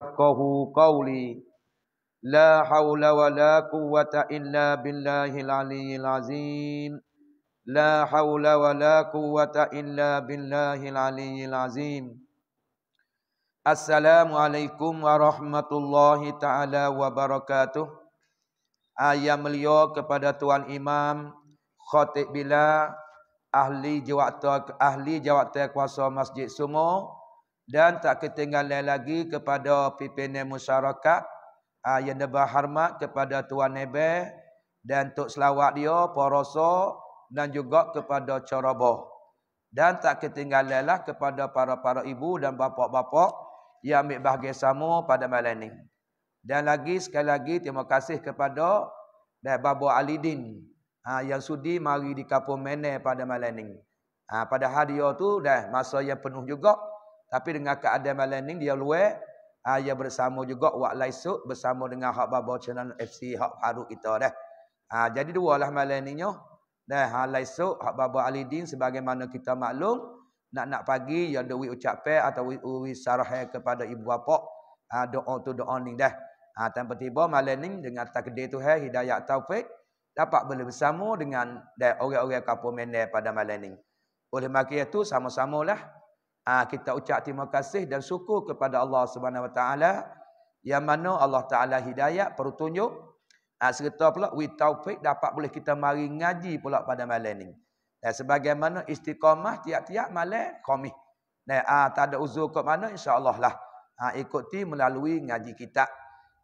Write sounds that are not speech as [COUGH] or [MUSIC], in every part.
kahu kauli la haula wa la quwwata illa billahil aliyyil azim la haula wa la quwwata illa billahil aliyyil azim assalamu warahmatullahi taala wabarakatuh ayam mulia kepada tuan imam khatib bila ahli jawat ahli jawatan kuasa masjid sumo dan tak ketinggalan lagi kepada pimpinan masyarakat uh, ah, yang hormat kepada tuan nebe dan tok selawat dia poroso dan juga kepada ceroboh dan tak ketinggalanlah kepada para-para ibu dan bapa-bapa yang ambil bahagian sama pada malam ini. Dan lagi sekali lagi terima kasih kepada Dai eh, Babu Alidin ha, yang sudi mari di kapo Menai pada malam ini. Ha, pada hadiah tu dah masa yang penuh juga. Tapi dengan keadaan malam ni dia luar. Ha, dia bersama juga wak laisuk bersama dengan hak baba channel FC hak haru kita dah. Ha, jadi dua lah malam ni Dah hak laisuk hak baba Alidin sebagaimana kita maklum nak nak pagi ya duit ucap Pe atau uwi sarah eh kepada ibu bapa. Ha, doa tu doa ni dah. Ha, tanpa tiba malam ni dengan takdir tu hai, eh, hidayah taufik dapat boleh bersama dengan dah orang-orang kapo menel pada malam ni. Oleh makia tu sama-samalah. -sama Ah, kita ucap terima kasih dan syukur kepada Allah Subhanahu Wa Taala yang mana Allah Taala hidayah pertunjuk ah serta pula with taufik dapat boleh kita mari ngaji pula pada malam ini. Dan sebagaimana istiqamah tiap-tiap malam komih. Dan ah tak ada uzur kok mana insyaallah lah. Ah ikuti melalui ngaji kita.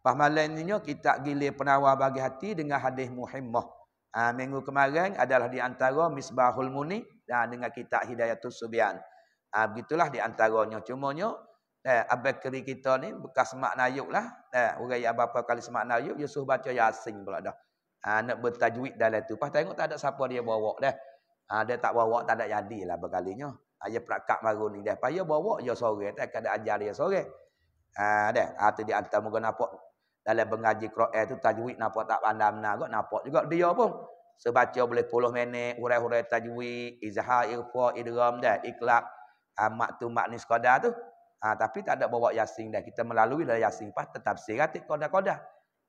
Pas malam ini kita gile penawar bagi hati dengan hadis muhimmah. Ah minggu kemarin adalah di antara misbahul muni dan ah, dengan kitab hidayatul subyan. Ha, begitulah di antaranya. Cumanya, eh, abang kiri kita ni bekas semak nayuk lah. Eh, orang yang berapa kali semak nayuk, Yusuf baca Yasin pula dah. Ha, nak bertajwid dalam tu. Pas tengok tak ada siapa dia bawa dah. Ha, dia tak bawa, tak ada jadi lah berkalinya. Ha, dia perakak baru ni dah. Paya bawa, dia sore. Tak ada ajar dia sore. Ha, dah. Ha, tu di antara muka nampak. Dalam mengaji Kro'el tu, tajwid nampak tak pandang-pandang kot. Nampak juga dia pun. Sebaca boleh puluh minit, hurai-hurai tajwid, izhar, irfa, idram, dah. Ikhlak ha, mak tu mak ni sekadar tu. Ha, tapi tak ada bawa yasin dah. Kita melalui dari lah yasin pas tetap siratik kodah-kodah.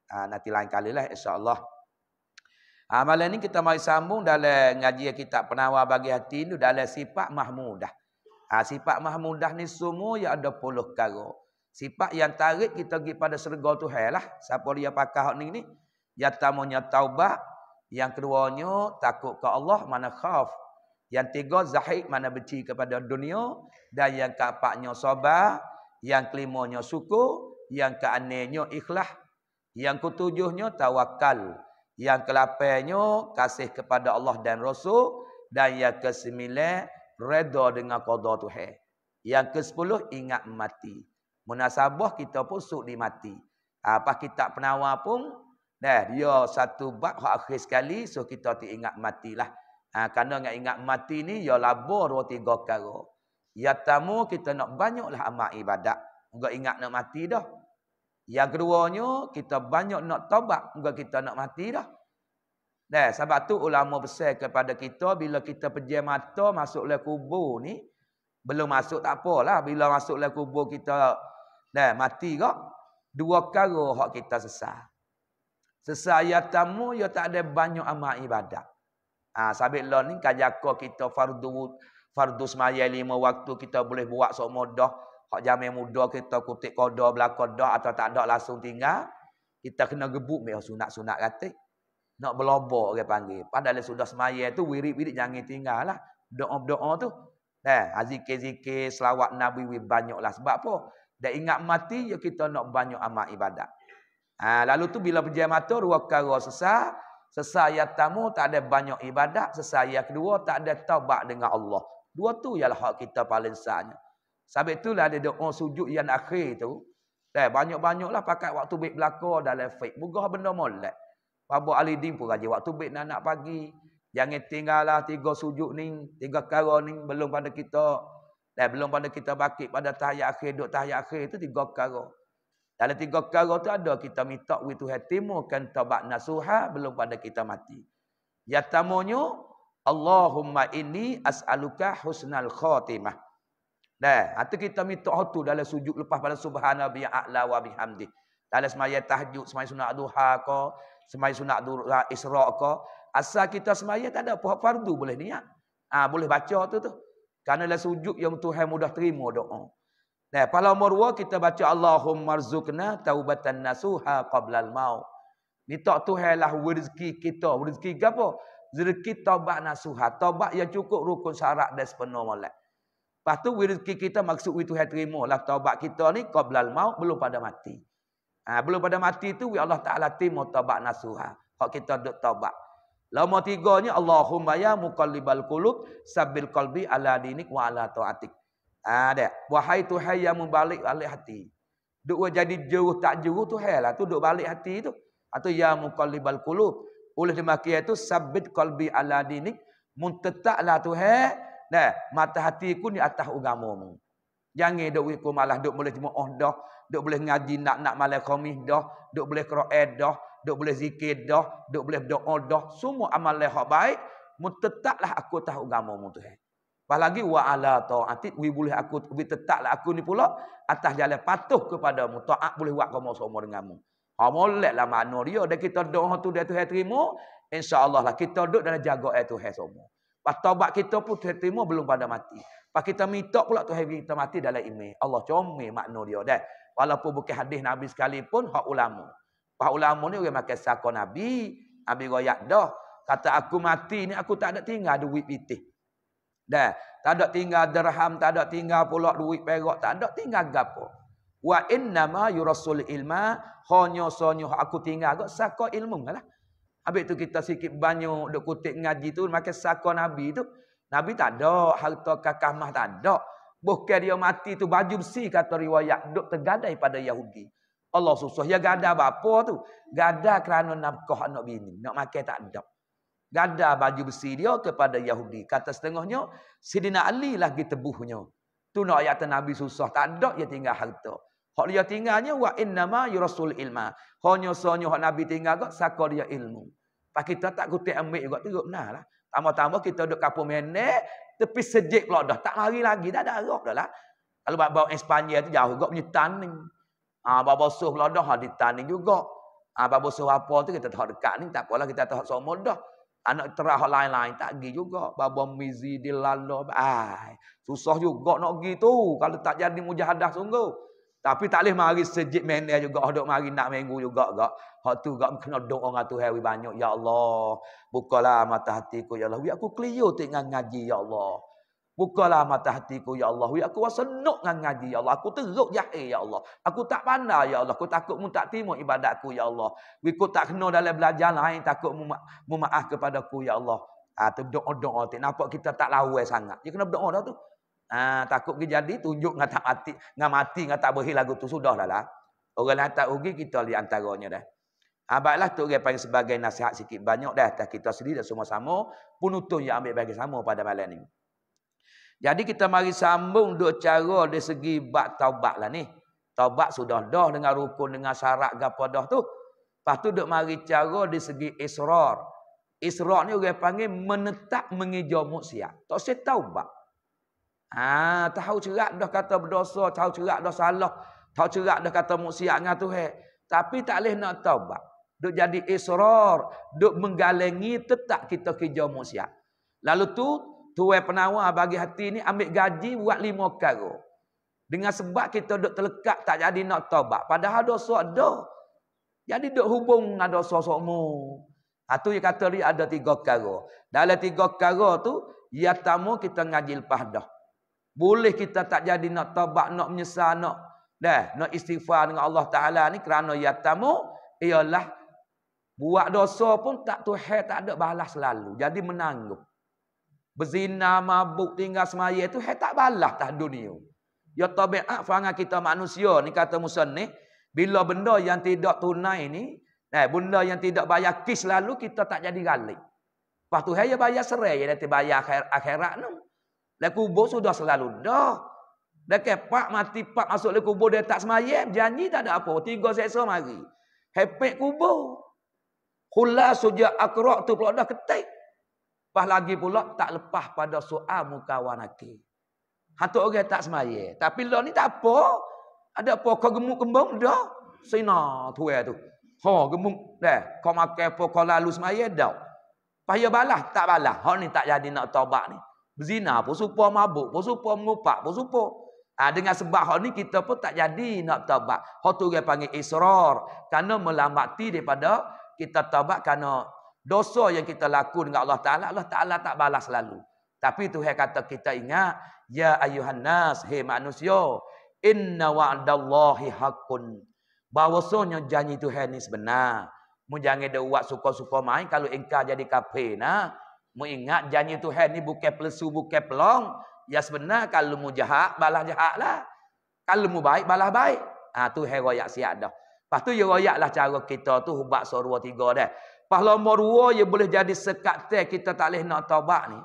Ha, nanti lain kali lah insyaAllah. Ha, malam ni kita mari sambung dalam ngaji kitab penawar bagi hati tu dalam sifat mahmudah. Ha, sifat mahmudah ni semua yang ada puluh karuk. Sifat yang tarik kita pergi pada serga Tuhan lah. Siapa dia pakar ni ni? Yang tamunya taubah, Yang keduanya takut ke Allah mana khaf. Yang tiga zahid mana benci kepada dunia dan yang keempatnya sabar, yang kelimanya suku, yang keanehnya ikhlas, yang ketujuhnya tawakal, yang kelapannya kasih kepada Allah dan Rasul dan yang kesembilan redha dengan qada Tuhan. Yang ke-10 ingat mati. Munasabah kita pun suk di mati. Apa ha, kita penawar pun dah dia satu bab akhir sekali so kita tak ingat matilah. Ha, kerana ingat, ingat mati ni, ya labur dua tiga kara. Ya tamu, kita nak banyaklah amal ibadat. Nggak ingat nak mati dah. Yang keduanya, kita banyak nak taubat. Nggak kita nak mati dah. Nah, sebab tu ulama besar kepada kita, bila kita pejam mata masuklah kubur ni, belum masuk tak apalah. Bila masuklah kubur kita, nah, mati kok. Dua kara hak kita sesat. Sesah ya tamu, ya tak ada banyak amal ibadat. Ah ha, sabit lah ni kajaka kita fardu fardu semaya lima waktu kita boleh buat sok modah. Hak jamin muda kita kutik kodoh belakang dah atau tak ada langsung tinggal. Kita kena gebuk mereka oh, sunat-sunat kata. Nak berlobok dia panggil. Padahal sudah semaya tu wirik-wirik jangan tinggal lah. Doa-doa tu. Eh, ha, Zikir-zikir, selawat Nabi wi banyaklah. Sebab apa? Dia ingat mati, ya kita nak banyak amal ibadat. Ha, lalu tu bila berjaya mata, ruang kara sesak. Sesal yang pertama tak ada banyak ibadat. Sesal yang kedua tak ada taubat dengan Allah. Dua tu ialah hak kita paling sahnya. Sebab itulah ada doa sujud yang akhir tu. Eh, Banyak-banyaklah pakai waktu baik belakang dalam fake. Bukah benda molek. Pabu Ali Din pun rajin waktu baik nak pagi. Jangan tinggallah tiga sujud ni. Tiga kara ni belum pada kita. Eh, belum pada kita bakit pada tahayat akhir. Duk tahayat akhir tu tiga kara. Dalam tiga kara tu ada kita minta wi Tuhan timurkan taubat nasuha belum pada kita mati. Yang tamonyo Allahumma inni as'aluka husnal khatimah. Dah, atau kita minta tu dalam sujud lepas pada subhanabi a'la wa bihamdi. Dalam sembahyang tahajud, sembahyang sunat duha ko, sembahyang sunat duha ah, Isra' ko, asal kita sembahyang tak ada puak fardu boleh niat. Ah ha, boleh baca tu tu. Karena dalam sujud yang Tuhan mudah terima doa. Nah, pada nombor dua kita baca Allahumma rzuqna taubatan nasuha qablal mau ni tak tuhailah rezeki kita. Rezeki apa? Rezeki taubat nasuha. Taubat yang cukup rukun syarat dan sepenuh malam. Lepas tu rezeki kita maksud we Tuhan terima lah taubat kita ni qablal mau belum pada mati. Ha, belum pada mati tu we Allah Taala terima taubat nasuha. Kalau kita dok taubat. Nombor tiganya Allahumma ya muqallibal qulub sabbil qalbi ala dinik wa ala taatik. Ada. Ah, Wahai Tuhan yang membalik balik hati. Duk jadi juruh tak juruh Tuhan lah. Tu duk balik hati tu. Atau ya muqallibal qulub. Oleh demikian itu sabit qalbi ala dinik muntetaklah Tuhan. Nah, mata hatiku ni atas agama mu. Jangan duk ikut malah duk boleh cuma oh dah, duk boleh ngaji nak-nak malam khamis dah, duk boleh qiraat dah, duk boleh zikir dah, duk boleh doa dah, semua amal yang baik muntetaklah aku atas agama mu Tuhan. Lepas lagi, wa'ala ta'ati, we boleh aku, we tetaklah aku ni pula, atas jalan patuh kepadamu, ta'at boleh buat kamu seumur denganmu. Amolek ha, lah mana dia, dan kita doa tu, dia tu yang terima, insyaAllah lah, kita duduk dalam jaga air tu yang seumur. Lepas taubat kita pun, tu terima, belum pada mati. Lepas kita minta pula, tu yang kita mati dalam imej. Allah comel makna dia, dan walaupun bukan hadis Nabi sekalipun, hak ulama. Hak ulama ni, orang makan sakon Nabi, Nabi Goyak dah, kata aku mati ni, aku tak ada tinggal, duit pitih. Dah. Tak ada tinggal dirham, tak ada tinggal pula duit perak, tak ada tinggal gapo. Wa innama yurasul ilma hanya sonyo aku tinggal gak sako ilmu lah. Habis tu kita sikit banyak dok kutip ngaji tu makan sako nabi tu. Nabi tak ada harta kakah mah tak ada. Bukan dia mati tu baju besi kata riwayat dok tergadai pada Yahudi. Allah susah ya gada apa tu? Gada kerana nafkah anak bini. Nak makan tak ada gada baju besi dia kepada Yahudi. Kata setengahnya, Sidina Ali lagi tebuhnya. Tu nak ayat Nabi susah. Tak ada dia tinggal harta. Hak dia tinggalnya, wa innama yurasul ilma. Hanya sonya hak Nabi tinggal kot, sakar dia ilmu. Pak kita tak kutip ambil juga, teruk nah lah. Tambah-tambah kita duduk kapur menek, tepi sejik pula dah. Tak lari lagi, dah ada arah dah lah. Kalau bawa, bawa Espanya tu jauh juga punya tanning. Ah, ha, bawa bosuh pula dah, ada ha, tanning juga. Ah, ha, bawa bosuh apa tu kita tahu dekat ni, tak apalah kita tahu semua dah anak terah lain-lain tak pergi juga babam mizi dilalo ai susah juga nak pergi tu kalau tak jadi mujahadah sungguh tapi tak leh mari sejik menel juga hok mari nak minggu juga gak hok tu gak kena doa ngat Tuhan banyak ya Allah bukalah mata hatiku ya Allah aku clear tengah ngaji ya Allah Bukalah mata hatiku ya Allah. Ya aku rasa nok dengan ngaji ya Allah. Aku teruk jahil ya Allah. Aku tak pandai ya Allah. Aku takut mu tak timu ibadatku ya Allah. Aku tak kena dalam belajar lain takut mu mema- maaf kepada ku ya Allah. Ah ha, tu doa-doa Nampak kita tak lawai sangat. Dia kena berdoa dah tu. Ha, takut ke jadi tunjuk dengan tak mati dengan mati dengan tak berhil lagu tu sudahlah lah. Orang lain tak rugi kita lihat antaranya dah. Ha, baiklah tu dia panggil sebagai nasihat sikit banyak dah atas kita sendiri dan semua sama penutur yang ambil bagi sama pada malam ini. Jadi kita mari sambung dua cara di segi bab taubat lah ni. Taubat sudah dah dengan rukun, dengan syarat gapa dah tu. Lepas tu duk mari cara di segi israr. Israr ni orang panggil menetap mengijau muksiat. Tak usah taubat. ah tahu cerak dah kata berdosa, tahu cerak dah salah. Tahu cerak dah kata muksiat dengan tu. Hey. Tapi tak boleh nak taubat. Duk jadi israr. Duk menggalengi tetap kita kijau muksiat. Lalu tu tuai penawar bagi hati ni ambil gaji buat lima karo. Dengan sebab kita duduk terlekat tak jadi nak taubat. Padahal dosa ada. Jadi duduk hubung dengan dosa-dosa-mu. Itu ha, yang kata dia ada tiga karo. Dalam tiga karo tu, ia tamu kita ngaji lepas dah. Boleh kita tak jadi nak taubat, nak menyesal, nak dah, nak istighfar dengan Allah Ta'ala ni kerana ia tamu, ialah buat dosa pun tak tuhai, tak ada balas selalu. Jadi menanggung. Berzina, mabuk, tinggal semaya itu hei tak balah tah dunia. Ya tabiat fangan ah, kita manusia ni kata Musa ni, bila benda yang tidak tunai ni, eh benda yang tidak bayar kis lalu kita tak jadi galik. Pastu hei ya bayar serai ya nanti bayar akhir, akhirat nu. Lah kubur sudah selalu dah. Dah kepak mati pak masuk le lah kubur dia tak semaya, janji tak ada apa, tiga seksa mari. Hepek kubur. Khulasuja akra tu pula dah ketik. Pas lagi pula tak lepas pada soal mukawanati. Hatu orang okay, tak semaya. Tapi lo ni tak apa. Ada apa kau gemuk kembung dah. Sina tu eh tu. Ha gemuk dah. Kau makan apa kau lalu semaya dah. Payah balah tak balah. Hak ni tak jadi nak taubat ni. Berzina pun supa mabuk, pun supa mengupak, pun supa. Ha, dengan sebab hak ni kita pun tak jadi nak taubat. Hak tu dia panggil israr. Karena melambati daripada kita taubat karena dosa yang kita lakukan dengan Allah Ta'ala, Allah Ta'ala tak balas selalu. Tapi tu Tuhan kata kita ingat, Ya ayuhan nas, hei manusia, inna wa'adallahi hakun. Bahawasanya janji tu Tuhan ni sebenar. Mu jangan dia buat suka-suka main, kalau engkau jadi kafe, nah. Mu ingat janji tu Tuhan ni bukan pelesu, bukan pelong. Ya sebenar, kalau mu jahat, balas jahat lah. Kalau mu baik, balas baik. Ha, tu hei royak siap dah. Lepas tu, ya royaklah cara kita tu, hubat sorwa tiga dah. Pahlawan meruah ia boleh jadi sekat teh kita tak boleh nak taubat ni.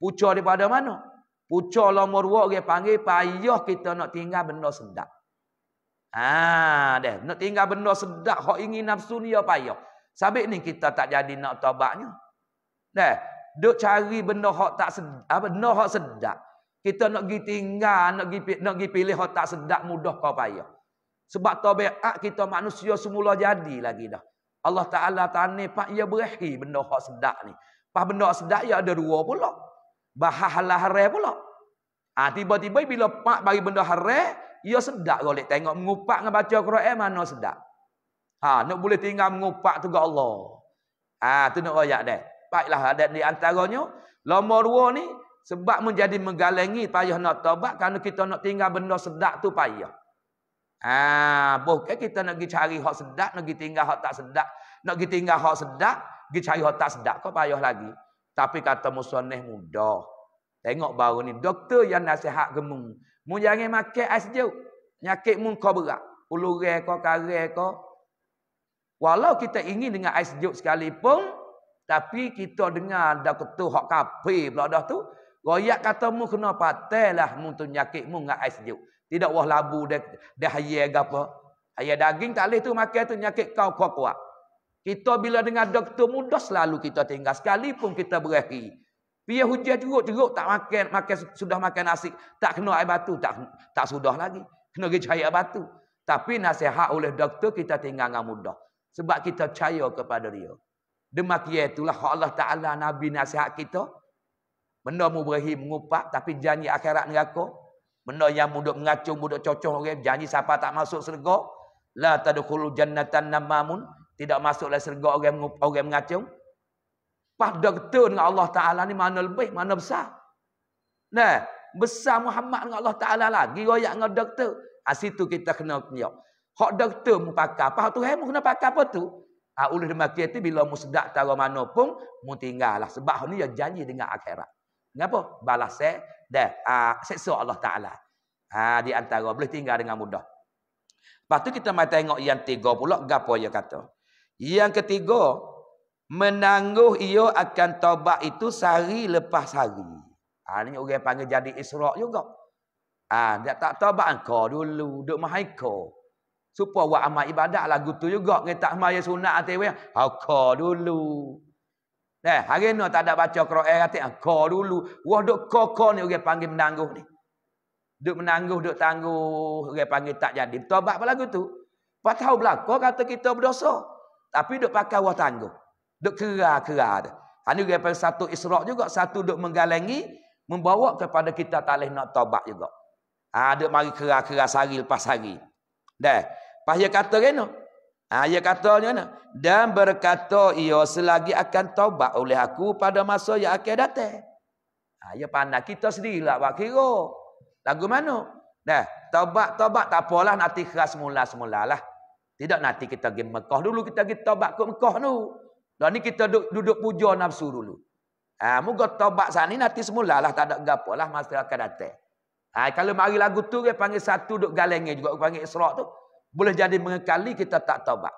Pucar daripada mana? Pucar lama ruak dia panggil payah kita nak tinggal benda sedap. Ah, deh, nak tinggal benda sedap hak ingin nafsu ni ya payah. Sabik ni kita tak jadi nak taubatnya. Deh, duk cari benda hak tak sedap, apa benda hak sedap. Kita nak gi tinggal, nak gi nak gi pilih hak tak sedap mudah kau payah. Sebab tabiat kita manusia semula jadi lagi dah. Allah Ta'ala tanya pak ia ya berahi benda hak sedak ni. Pak benda hak sedak ia ya ada dua pula. Bahah lah harai pula. Ha, Tiba-tiba bila pak bagi benda harai, ia ya sedak golek tengok mengupak dengan baca Quran mana sedak. Ha, nak boleh tinggal mengupak tu ke Allah. Ha, tu nak royak dah. Baiklah ada di antaranya. Lama dua ni, sebab menjadi menggalengi payah nak tobat. Kerana kita nak tinggal benda sedak tu payah. Ah, boh ke kita nak pergi cari hak sedap, nak pergi tinggal hak tak sedap. Nak pergi tinggal hak sedap, pergi cari hak tak sedap. Kau payah lagi. Tapi kata musonih mudah. Tengok baru ni. Doktor yang nasihat ke mu. jangan makan air sejuk. Nyakit mu kau berat. Ulur kau, kare kau. Walau kita ingin dengan air sejuk sekalipun. Tapi kita dengar ada ketuh hak kapi pula dah tu. Royak kata mu kena patah lah mu tu nyakit mu dengan air sejuk. Tidak wah labu dia dia hayai ke apa. daging tak leh tu makan tu nyakit kau kuat-kuat. Kita bila dengar doktor mudah selalu kita tinggal sekali pun kita berahi. Pia hujan teruk-teruk tak makan makan sudah makan nasi tak kena air batu tak tak sudah lagi. Kena gi cahaya batu. Tapi nasihat oleh doktor kita tinggal dengan mudah. Sebab kita percaya kepada dia. Demikian itulah Allah Ta'ala Nabi nasihat kita. Benda mu berahi mengupak tapi janji akhirat neraka. Benda yang budak mengacung, budak cocok orang. Janji siapa tak masuk serga. La tadukhulu jannatan namamun. Tidak masuklah serga orang, orang mengacung. Pas dah ketua dengan Allah Ta'ala ni mana lebih, mana besar. Nah, besar Muhammad dengan Allah Ta'ala lagi. Royak dengan doktor. Ha, situ kita kena kenyap. Hak doktor mu pakar. Pak tu hai kena pakar apa tu? Ha, ah, ulu demakia tu bila mu sedak tarah mana pun, mu tinggal Sebab ni dia janji dengan akhirat. Kenapa? Balas set eh? dan ah, seksa Allah Ta'ala. Ha, di antara boleh tinggal dengan mudah. Lepas tu kita mai tengok yang tiga pula. Gapa dia kata. Yang ketiga. Menangguh ia akan taubat itu sehari lepas hari. Ha, ah, ini orang panggil jadi israq juga. Ha, dia tak taubat kau dulu. Duk mahai kau. Supaya buat amal ibadat lagu tu juga. Dia tak mahai sunat hati. dulu. Nah, eh, hari ni tak ada baca Quran ah, kata ko dulu. Wah dok ko ni orang panggil menangguh ni. dok menangguh, dok tangguh, orang panggil tak jadi. Tobat pula lagu tu. Pak tahu belaka kata kita berdosa. Tapi dok pakai wah tangguh. dok kerah-kerah dia. Hanya orang panggil satu israk juga. Satu dok menggalangi. Membawa kepada kita talih nak tobat juga. Ha, duk mari kerah-kerah sehari lepas hari. Dah. Pas kata kena. Ayat katanya mana? Dan berkata ia selagi akan taubat oleh aku pada masa yang akan datang. Ayat pandang kita sendiri lah buat kira. Lagu mana? Dah, taubat, taubat tak apalah nanti keras mula-semula lah. Tidak nanti kita pergi Mekah dulu, kita pergi taubat ke Mekah tu. Dan ni kita duduk, duduk puja nafsu dulu. Ha, moga taubat sana ni nanti semula lah. Tak ada apa lah masa akan datang. Ha, kalau mari lagu tu, dia panggil satu duduk galengnya juga. Dia panggil Israq tu. Boleh jadi mengekali kita tak taubat.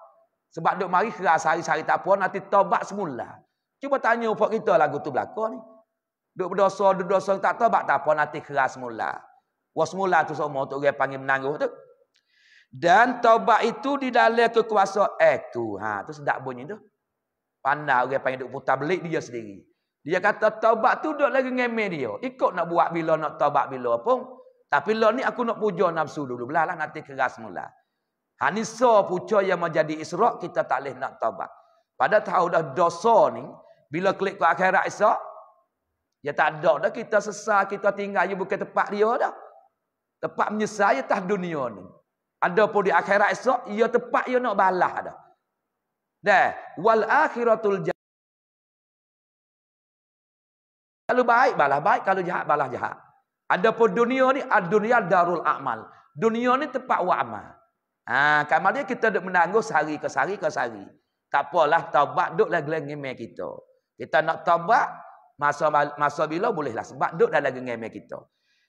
Sebab duk mari kerah sehari-sehari tak puan, nanti taubat semula. Cuba tanya upah kita lagu tu belakon. ni. Duk berdosa, duk berdosa, tak taubat tak puan, nanti kerah semula. Wah semula tu semua tu dia panggil menangguh tu. Dan taubat itu di dalam kekuasaan eh tu. Ha, tu sedap bunyi tu. Pandai orang panggil duk putar belik dia sendiri. Dia kata taubat tu duk lagi ngemeh dia. Ikut nak buat bila nak taubat bila pun. Tapi lo ni aku nak puja nafsu dulu belah lah. Nanti keras mula. Hanisa pucuk yang menjadi israq kita tak boleh nak taubat. Pada tahu dah dosa ni, bila klik ke akhirat esok, ya tak ada dah kita sesah, kita tinggal, ya bukan tempat dia dah. Tempat menyesal, ya tak dunia ni. Ada pun di akhirat esok, ya tempat ya nak balah dah. Dah, wal akhiratul jahat. Kalau baik, balah baik. Kalau jahat, balah jahat. Ada pun dunia ni, ad dunia darul akmal. Dunia ni tempat wa'amal. Ha, kamal dia kita duduk menangguh sehari ke sehari ke sehari. Tak apalah, taubat duduklah gelengeme kita. Kita nak taubat, masa masa bila bolehlah. Sebab duduk dalam gelengeme kita.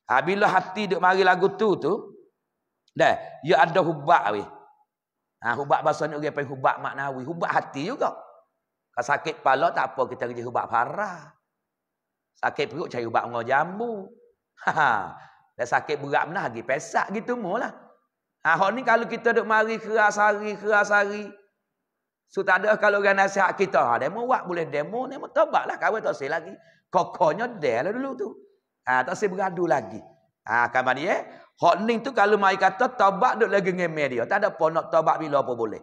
Ha, bila hati duduk mari lagu tu tu, dah, Ya ada hubak weh. Ha, hubak bahasa ni orang panggil hubak maknawi. Hubak hati juga. Kalau sakit kepala tak apa, kita kerja hubak parah. Sakit perut, cari hubak dengan jambu. [LAUGHS] Ha, ha. sakit berat menah, lagi pesak gitu mulah. Lah. Ahok ni kalau kita duduk mari keras hari, keras hari. So tak ada kalau orang nasihat kita. Ha, demo buat boleh demo, demo tobat lah. Kawan tak usah lagi. Kokonya dia lah dulu tu. Ha, tak usah beradu lagi. Ha, kawan dia. Eh? Hok ni tu kalau mai kata tobat duduk lagi dengan media. Tak ada pun nak tobat bila apa boleh.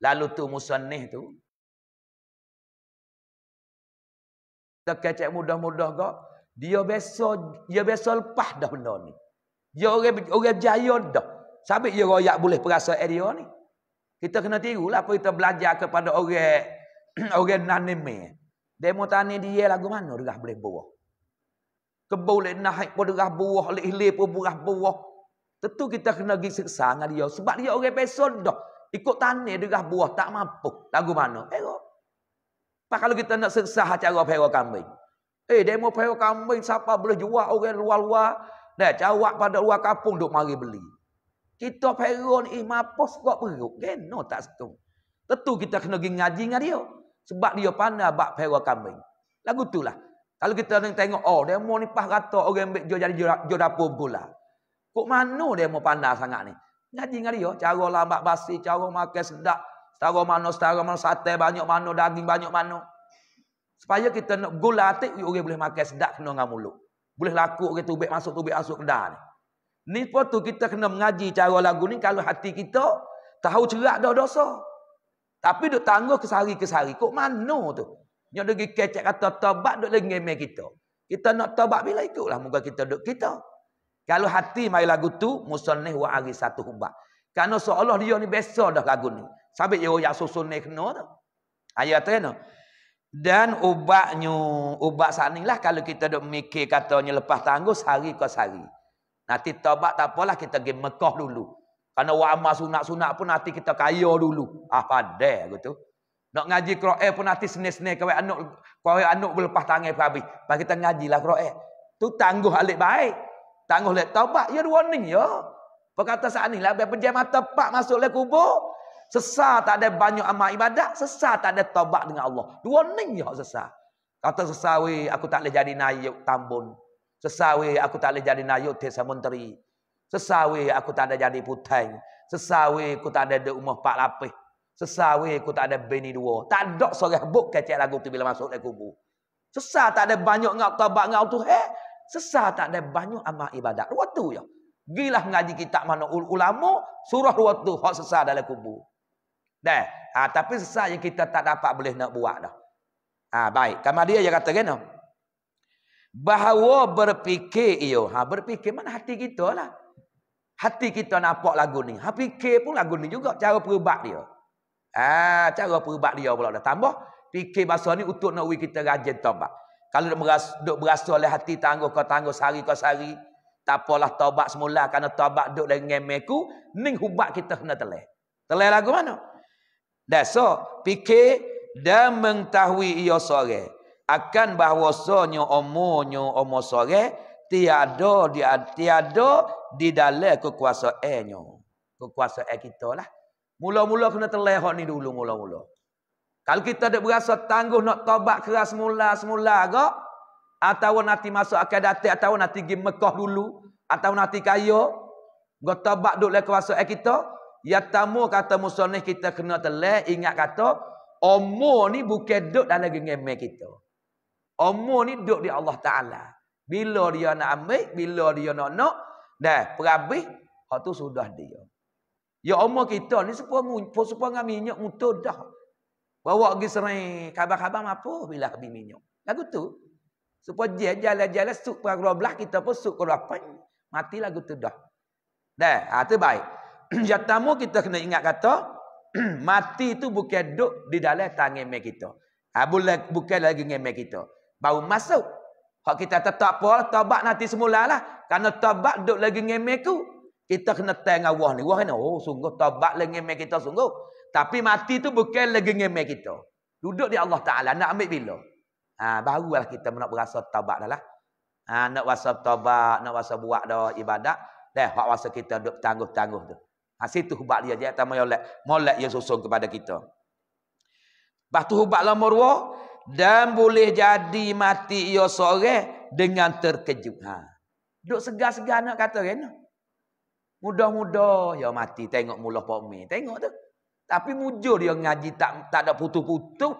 Lalu tu musanih tu. Kita kecek mudah-mudah kok. Dia biasa, dia biasa lepas dah benda ni. Dia orang, orang jaya dah. Sabit je royak boleh perasa dia ni. Kita kena tirulah apa kita belajar kepada orang [CLEARS THROAT] orang nanime. Demo tani dia lagu mana derah boleh buah. Kebau leh naik pun derah buah, leh hilir pun buah buah. Tentu kita kena pergi seksa dengan dia. Sebab dia orang pesan dah. Ikut tani derah buah, tak mampu. Lagu mana? Eh, Pak kalau kita nak seksa cara perok kambing. Eh, demo perok kambing, siapa boleh jual orang luar-luar. Nah, jawab pada luar kampung, duk mari beli. Kita peron, eh mapos kuat perut. Kan? No, tak setu. Tentu kita kena pergi ngaji dengan dia. Sebab dia pandai bak peron kambing. Lagu tu lah. Kalau kita tengok, oh, dia mau nipah rata orang ambil jauh jadi jauh dapur pula. Kok mana dia mau pandai sangat ni? Ngaji dengan dia. Cara lambat basi, cara makan sedap. Setara mana, setara mana, sate banyak mana, daging banyak mana. Supaya kita nak gula atik, orang boleh makan sedap kena dengan mulut. Boleh laku, orang tubik masuk, tubik masuk ke dah Ni sebab tu kita kena mengaji cara lagu ni kalau hati kita tahu cerak dah dosa. Tapi duk tangguh ke sehari ke sehari. Kok mana tu? Yang dia kecek kata tobat duk lagi ngemeh kita. Kita nak tobat bila ikutlah muka kita duk kita. Kalau hati main lagu tu musannih wa ari satu hubah. Karena seolah dia ni biasa dah lagu ni. Sabit yo ya susun ni kena tu. Ayat tu dan ubaknya ubak sanilah kalau kita duk mikir katanya lepas tangguh sari ke sehari. Nanti taubat tak apalah kita pergi Mekah dulu. Karena wa amal sunat-sunat pun nanti kita kaya dulu. Ah padah gitu. Nak ngaji Quran pun nanti senis-senis kawai anak kawai anak berlepas tangan pun habis. Pas kita ngajilah Quran. Tu tangguh alik baik. Tangguh lek taubat ya warning ya. Perkata saat ni lah biar pejam mata pak masuk lek kubur. Sesah tak ada banyak amal ibadah. sesah tak ada taubat dengan Allah. Warning ya sesah. Kata sesawi aku tak boleh jadi naik tambun. Sesawi aku tak boleh jadi nayuk desa menteri. Sesawi aku tak ada jadi putai. Sesawi aku tak ada di rumah Pak Lapis. Sesawi aku tak ada bini dua. Tak ada seorang buk kecil lagu tu bila masuk ke kubu. Sesah tak ada banyak ngak tabak ngak tu. Eh? Sesah tak ada banyak amal ibadat. Dua tu ya. Gila ngaji kita mana ulama surah dua tu. Hak sesah dalam kubu. Dah. Ha, tapi sesah yang kita tak dapat boleh nak buat dah. Ha, baik. Kamu dia yang kata kena. Kan? Bahawa berfikir ia. Ha, berfikir mana hati kita lah. Hati kita nampak lagu ni. Ha, fikir pun lagu ni juga. Cara perubat dia. Ah, ha, cara perubat dia pula dah tambah. Fikir bahasa ni untuk nak kita rajin tobat. Kalau duk beras, duk berasa oleh hati tangguh kau tangguh sehari kau sehari. Tak apalah tobat semula. Kerana tobat duk dengan ngemeku, Ning hubat kita kena teleh, teleh lagu mana? Dah so. Fikir dan mengetahui ia seorang akan bahwasanya umurnya umur sore tiado di tiada di dalam kekuasaannya kekuasaan kita lah mula-mula kena telah ni dulu mula-mula kalau kita tak berasa tangguh nak tobat keras mula semula ke atau nanti masuk akan datang atau nanti pergi Mekah dulu atau nanti kaya kau tobat duk lah kekuasaan kita ya tamu kata musonih kita kena telah ingat kata Umur ni bukan duduk dalam genggaman kita. Umur ni duduk di Allah Ta'ala. Bila dia nak ambil, bila dia nak nak, dah, perhabis, waktu sudah dia. Ya umur kita ni, supaya dengan minyak mutuh dah. Bawa pergi serai, khabar-khabar apa, bila habis minyak. Lagu tu, supaya jalan-jalan, suk perang-perang belah, kita pun suk ke lapan, mati lagu tu dah. Dah, itu ha, baik. Jatamu [CLEARS THROAT] kita kena ingat kata, [CLEARS THROAT] mati tu bukan duduk di dalam tangan kita. Ha, bukan lagi ngemek kita baru masuk. Hak kita kata tak apa, tabak nanti semula lah. Karena tabak duduk lagi ngemeh ku. Kita kena tengah Allah ni. Wah ni, oh sungguh tabak lagi ngemeh kita sungguh. Tapi mati tu bukan lagi ngemeh kita. Duduk di Allah Ta'ala, nak ambil bila? Ha, barulah kita nak berasa tabak dah lah. Ha, nak rasa tabak, nak rasa buat dah ibadat. Dah, hak rasa kita duduk tangguh-tangguh tu. Ha, situ hubat dia je. Tama yang molek yang susun kepada kita. Lepas tu hubat lah meruah dan boleh jadi mati ia sore dengan terkejut. Ha. Duk segar-segar nak kata kan. Mudah-mudah ia ya mati tengok mulah Pak Tengok tu. Tapi mujur dia ngaji tak tak ada putu-putu.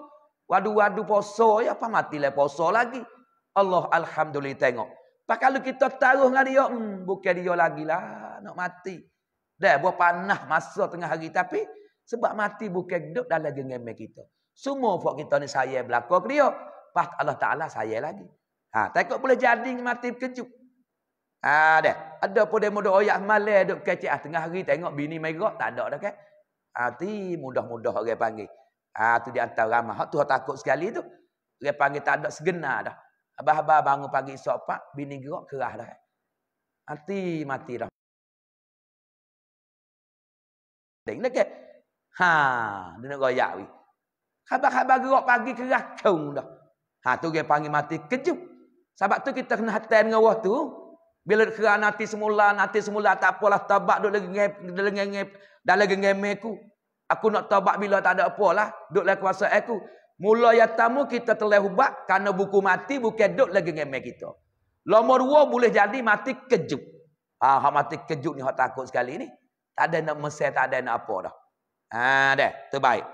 Waduh-waduh poso ya apa mati matilah poso lagi. Allah alhamdulillah tengok. Pak kalau kita taruh dengan dia, hmm, bukan dia lagi lah nak mati. Dah buat panah masa tengah hari tapi sebab mati bukan duduk dalam gengeng kita. Gitu. Semua buat kita ni saya belakang ke dia. Lepas Allah Ta'ala saya lagi. Ha, takut boleh jadi mati kecuk. Ha, ada. Ada pun dia muda oyak malai duduk kecil. Ah, tengah hari tengok bini merah. Tak ada dah kan. Hati mudah-mudah orang panggil. Ha, tu dia antara ramah. Tu takut sekali tu. Dia panggil tak ada segena dah. Abah-abah bangun pagi esok pak. Bini gerak kerah dah. Hati mati dah. Dengar ke? Kan? Ha, dia nak goyak. Dia Khabar-khabar gerak pagi keracung dah. Ha tu dia panggil mati kejut. Sebab tu kita kena hatan dengan Allah tu. Bila kerana nanti semula, nanti semula tak apalah tabak duduk lagi ngep, lagi ngep, dah lagi ngep aku. Aku nak tabak bila tak ada apalah, duduk lagi kuasa aku. Mula yatamu kita telah ubat kerana buku mati bukan duduk lagi ngep kita. Lama dua boleh jadi mati kejut. Ha, hak mati kejut ni, hak takut sekali ni. Tak ada nak mesin, tak ada nak apa dah. Ha, dah, terbaik.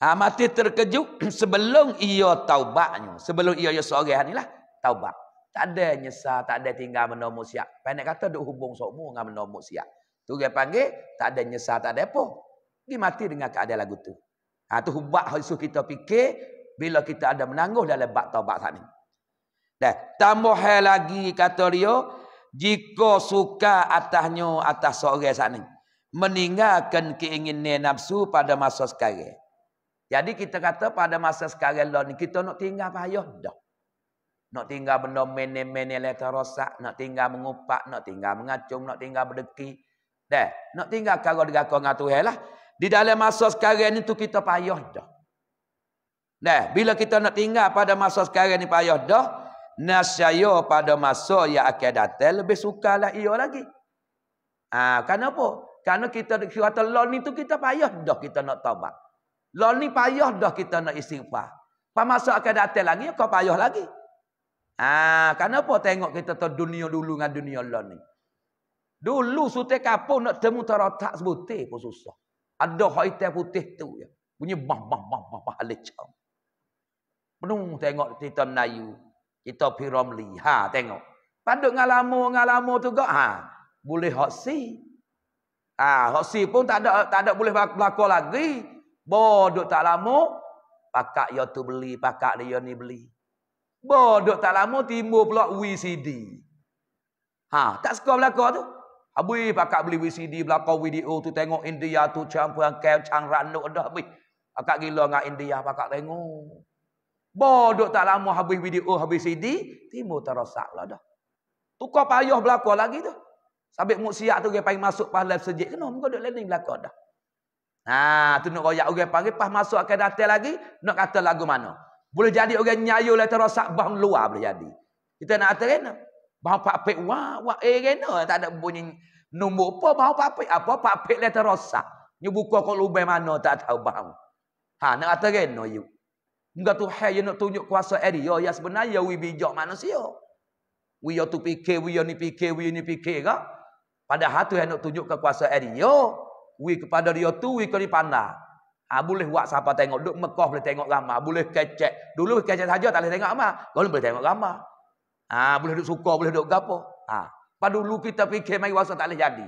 Ha, mati terkejut [CLEARS THROAT] sebelum ia taubatnya. Sebelum ia, ia seorang ini lah. Taubat. Tak ada nyesal, tak ada tinggal menomu siap. Pendek kata, duk hubung sokmu dengan menomu siap. Tu dia panggil, tak ada nyesal, tak ada apa. Dia mati dengan keadaan lagu tu. Ha, tu hubat hal kita fikir, bila kita ada menangguh dalam bak taubat saat Dah, tambah lagi kata dia, jika suka atasnya atas seorang saat ni. Meninggalkan keinginan nafsu pada masa sekarang. Jadi kita kata pada masa sekarang lah ni kita nak tinggal payah dah. Nak tinggal benda menel-menel yang terosak. Nak tinggal mengupak. Nak tinggal mengacung. Nak tinggal berdeki. Dah. Nak tinggal kalau dikakau dengan Tuhan lah. Di dalam masa sekarang ni tu kita payah dah. Dah. Bila kita nak tinggal pada masa sekarang ni payah dah. Nasyaya pada masa yang akan datang lebih sukalah ia lagi. Ah, ha, kenapa? Karena kita di lah ni tu kita payah dah kita nak tawab. Lah ni payah dah kita nak istighfar. Pemasa akan datang lagi, kau payah lagi. Ah, kenapa tengok kita tu dunia dulu dengan dunia lah ni? Dulu sutih kapur nak temu teratak sebutih pun susah. Ada khaitan putih tu ya. Bunyi mah mah mah mah mah lecam. Penuh tengok kita menayu. Kita piramli. Ha tengok. Paduk dengan lama, dengan lama tu kak. Ha. Boleh hoksi. Ha, hoksi pun tak ada tak ada boleh berlaku lagi. Bodoh tak lama, pakak yo tu beli, pakak dia ni beli. Bodoh tak lama timbul pula VCD. Ha, tak suka belaka tu. Abi, pakak beli VCD belaka video tu tengok India tu campuran kau cang ranuk dah habis. Pakak gila dengan India pakak tengok. Bodoh tak lama habis video habis CD, timbul terosak lah dah. Tukar payah belaka lagi tu. Sabik muksiat tu dia paling masuk pahala sejik kena muka duk lain belaka dah. Ha, tu nak royak orang pagi, pas masuk akan datang lagi nak kata lagu mana. Boleh jadi orang nyayu lah terosak bahan luar boleh jadi. Kita nak kata kena. Bahan papik wah wah eh kena tak ada bunyi nombor apa bahan papik apa papik lah terosak. Ni buka kok lubai mana tak tahu bahan. Ha nak kata kena you. Enggak Tuhan yang nak tunjuk kuasa eri. Ya, ya sebenarnya ya, we bijak manusia. We are to pikir, we are ni pikir, we ni pikir. Kah? Padahal tu yang nak tunjuk kekuasaan eri wi kepada dia tu wi kari pandah ah, ha, boleh buat siapa tengok duk Mekah boleh tengok lama ah, boleh kecek dulu kecek saja tak boleh tengok lama kalau boleh tengok lama ha, ah, boleh duk suka boleh duk gapo ha pada dulu kita fikir mai wasat tak boleh jadi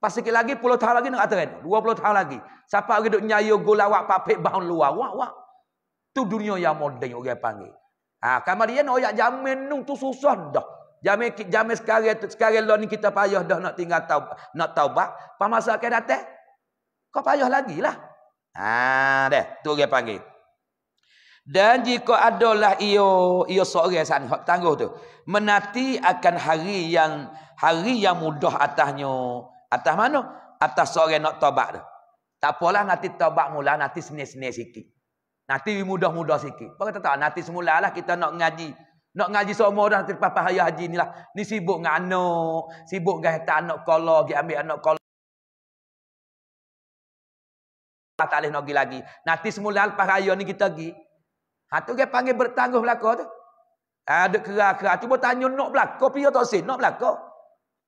pas sikit lagi puluh tahun lagi nak aturan 20 tahun lagi siapa lagi duk nyayo golawak papik bahun luar wak wak tu dunia yang moden orang panggil ah kemarin oyak jamin nung tu susah dah Jami jami sekarang sekarang lo ni kita payah dah nak tinggal tau nak taubat. Pas masa akan datang kau payah lagi lah. Ha deh, tu dia panggil. Dan jika adalah ia ia seorang sang hak tangguh tu, menanti akan hari yang hari yang mudah atasnya. Atas mana? Atas seorang nak taubat tu. Tak apalah nanti taubat mula nanti senis-senis sikit. Nanti mudah-mudah sikit. Apa kata tak? Nanti semula lah kita nak ngaji. Nak ngaji semua dah terlepas pahaya haji ni lah. Ni sibuk dengan anak. Sibuk dengan hantar anak kolor. Dia ambil anak kolor. Tak boleh nak pergi lagi. Nanti semula lepas raya ni kita pergi. Ha tu dia panggil bertangguh belakang tu. Ada ha, kera-kera. Cuba tanya nak belakang. Pihak tak sih? Nak belakang.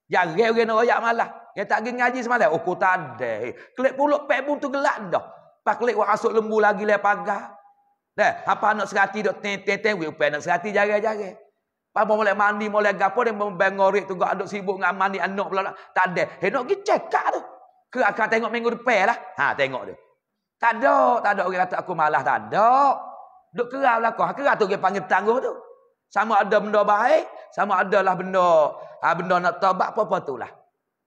Jarek-jarek ya, nak rakyat malah. Dia tak pergi ngaji semalam. Oh, kau tak ada. Kelip puluk pek pun tu gelak dah. Pak kelip wak asuk lembu lagi lepas pagar. Dah, apa nak serati dok ten ten ten we pen serati jaga-jaga. Pak mau boleh mandi, boleh gapo dia membengorik tu gak aduk sibuk ngam mandi anak pula tak ada. Hei nak gi tu. Ke akan tengok minggu depan lah. Ha tengok tu. Tak ada, tak ada orang kata aku malas tak ada. Duk kerau lah kau. Ha, kerau tu dia panggil tangguh tu. Sama ada benda baik, sama adalah benda ha, benda nak tobat apa-apa tu lah.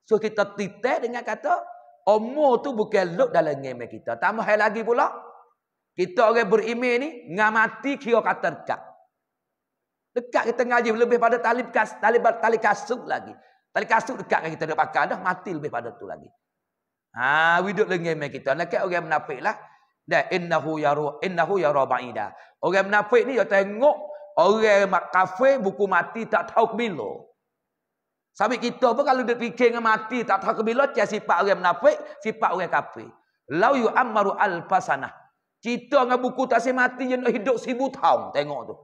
So kita titik dengan kata Umur tu bukan luk dalam ngeme kita. Tambah lagi pula, kita orang berimeh ni, ngamati mati kira kata dekat. Dekat kita ngaji lebih pada talib kas talib tali kasut lagi. Tali kasut dekat kan kita nak pakai dah, mati lebih pada tu lagi. Ha, widuk dengan imeh kita. Nak kira orang menafik lah. Dan innahu yaru, innahu yaru ba'idah. Orang menafik ni, dia tengok orang kafe buku mati tak tahu ke bila. Sampai kita pun kalau dia fikir dengan mati tak tahu ke bila, dia sifat orang menafik, sifat orang kafe. Lau yu amaru alfasanah. Cerita dengan buku tak si mati yang nak hidup seribu tahun. Tengok tu.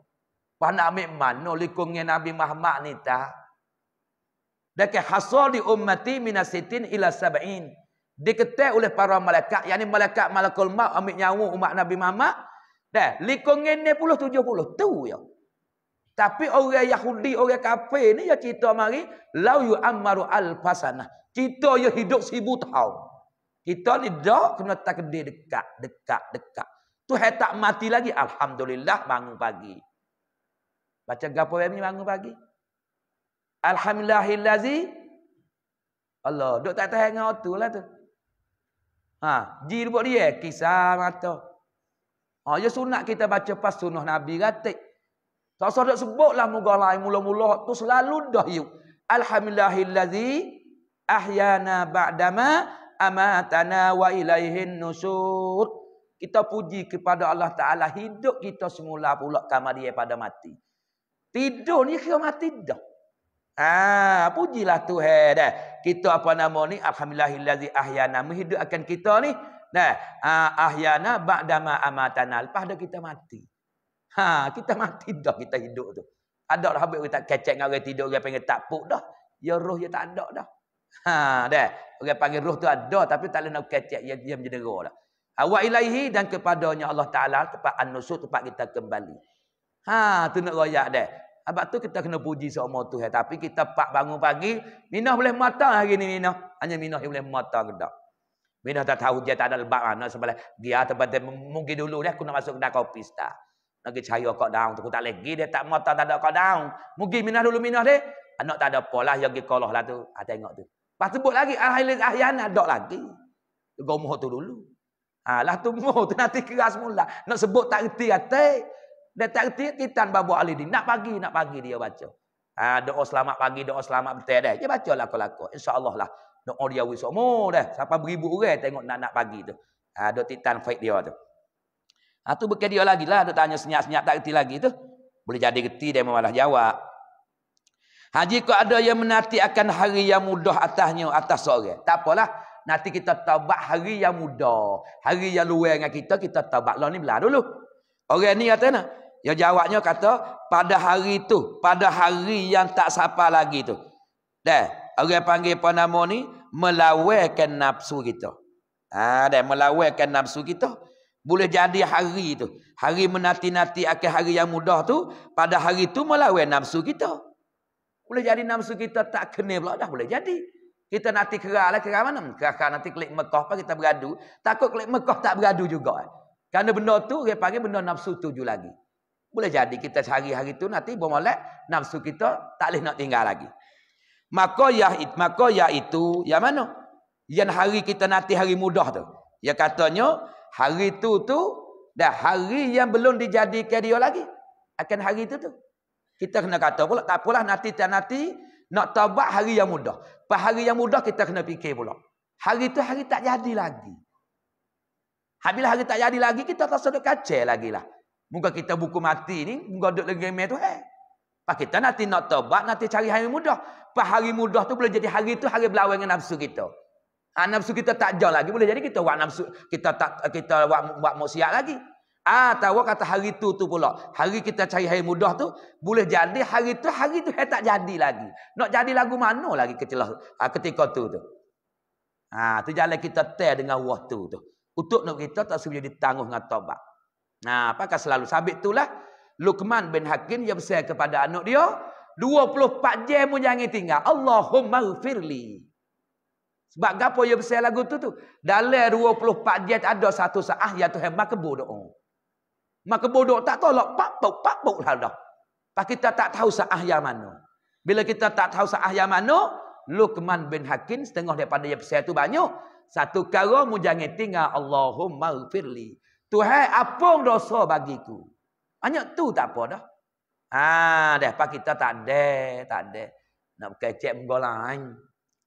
Pak nak ambil mana likungnya Nabi Muhammad ni tak? Dia hasil di ummati minasitin ila sabain. Diketik oleh para malaikat. Yang ni malaikat malakul maut ambil nyawa umat Nabi Muhammad. Dah, likungnya ni puluh tujuh puluh. Tu ya. Tapi orang Yahudi, orang kafe ni ya cerita mari. Lau yu ammaru al-fasanah. Cerita ya hidup seribu tahun. Kita lidak kena takdir dekat, dekat, dekat. Tu hai tak mati lagi. Alhamdulillah bangun pagi. Baca gapo yang ni bangun pagi. Alhamdulillahillazi Allah, dok tak tahan dengan tu lah tu. Ha, ji rebut dia, kisah mata. Ha, ya sunat kita baca pas sunah Nabi ratik. Tak usah duk sebutlah muka lain mula-mula tu selalu dah yuk. Alhamdulillahillazi ahyana ba'dama amatana wa ilaihin nusur. Kita puji kepada Allah Ta'ala hidup kita semula pula kamar dia pada mati. Tidur ni kira mati dah. Ah, pujilah Tuhan dah. Kita apa nama ni? Alhamdulillahillazi ahyana akan kita ni. Nah, ah, ha, ahyana ba'dama amatana lepas dah kita mati. Ha, kita mati dah kita hidup tu. Ada dah habis kita kecek dengan orang tidur dia pengen tak puk dah. Ya roh ya tak ada dah. Ha, dah. Orang panggil roh tu ada tapi tak boleh nak ketiak dia, dia menjadi roh lah. Awa ilaihi dan kepadanya Allah Ta'ala tempat an-nusuh tempat kita kembali. Ha, tu nak royak dah. Sebab tu kita kena puji seumur tu. Ya. Tapi kita pak bangun pagi, minah boleh mata hari ni minah. Hanya minah yang boleh mata ke tak. Minah tak tahu dia tak ada lebat mana sebelah. Dia tempat dia mungki dulu dia kena masuk kedai kopi setah. Nak pergi cahaya kok daun. Aku tak lagi dia tak mata tak ada kok daun. Mungki minah dulu minah dia. Anak tak ada pola, yang pergi lah tu. Ha, tengok tu. Lepas sebut lagi al hayl al Ahyana ah, dok lagi. Gomoh tu dulu. Ha, lah tu mu tu nanti keras mula. Nak sebut tak reti kata. Dia tak reti titan babu ahli din. Nak pagi, nak pagi dia baca. Ha, doa selamat pagi, doa selamat betul dah. Dia baca lah kalau InsyaAllah lah. Doa dia wis semua dah. Sampai beribu orang tengok nak-nak pagi tu. Ha, doa titan fake dia tu. Ha, tu bukan dia lagi lah. Dia tanya senyap-senyap tak reti lagi tu. Boleh jadi reti dia malah jawab. Haji kau ada yang menanti akan hari yang mudah atasnya, atas sore. Tak apalah. Nanti kita tabak hari yang mudah. Hari yang luar dengan kita, kita tabak Lalu ni belah dulu. Orang ni kata nak. Yang jawabnya kata, pada hari tu. Pada hari yang tak sapa lagi tu. Dah. Orang panggil apa nama ni? Melawakan nafsu kita. Ha, dah. Melawakan nafsu kita. Boleh jadi hari tu. Hari menanti-nanti akan hari yang mudah tu. Pada hari tu melawakan nafsu kita. Boleh jadi nafsu kita tak kena pula. Dah boleh jadi. Kita nanti kerah lah. Kerah mana? Kerah-kerah nanti klik Mekah pun kita beradu. Takut klik Mekah tak beradu juga. Eh? Karena benda tu, dia panggil benda nafsu tuju lagi. Boleh jadi kita sehari-hari tu nanti bermolek. Nafsu kita tak boleh nak tinggal lagi. Maka ya maka ya itu yang mana? Yang hari kita nanti hari mudah tu. Ya katanya hari tu tu dah hari yang belum dijadikan dia lagi. Akan hari tu tu. Kita kena kata pula, tak apalah nanti tak nanti nak taubat hari yang mudah. Pas hari yang mudah kita kena fikir pula. Hari tu hari tak jadi lagi. Habis hari tak jadi lagi kita tak sedek kacau lagi lah. Muka kita buku mati ni, muka duduk lagi main tu. Eh. Pas kita nanti nak taubat, nanti cari hari mudah. Pas hari mudah tu boleh jadi hari tu hari berlawan dengan nafsu kita. Ha, nafsu kita tak jauh lagi boleh jadi kita buat nafsu kita tak kita buat buat maksiat lagi. Ah tahu kata hari tu tu pula. Hari kita cari hari mudah tu. Boleh jadi hari tu, hari tu tak jadi lagi. Nak jadi lagu mana lagi ketika, lah, ha, ketika tu tu. Ha, tu jalan kita ter dengan waktu tu. Untuk nak kita tak sebuah jadi tangguh dengan tobat. Ha, apakah selalu sabit tu lah. Luqman bin Hakim yang bersih kepada anak dia. 24 jam pun jangan tinggal. Allahumma firli. Sebab apa yang bersih lagu tu tu? Dalam 24 jam ada satu saat yang tu hemat kebu doa. Maka bodoh tak tolak. Papuk, papuk lah dah. Pak kita tak tahu sah yang mana. Bila kita tak tahu sah yang mana, Luqman bin Hakim setengah daripada yang saya tu banyak. Satu kara mu jangan tinggal Allahumma gfirli. Tuhai apa dosa bagiku. Banyak tu tak apa dah. Haa dah. Pak kita tak ada. Tak ada. Nak kecek menggolang.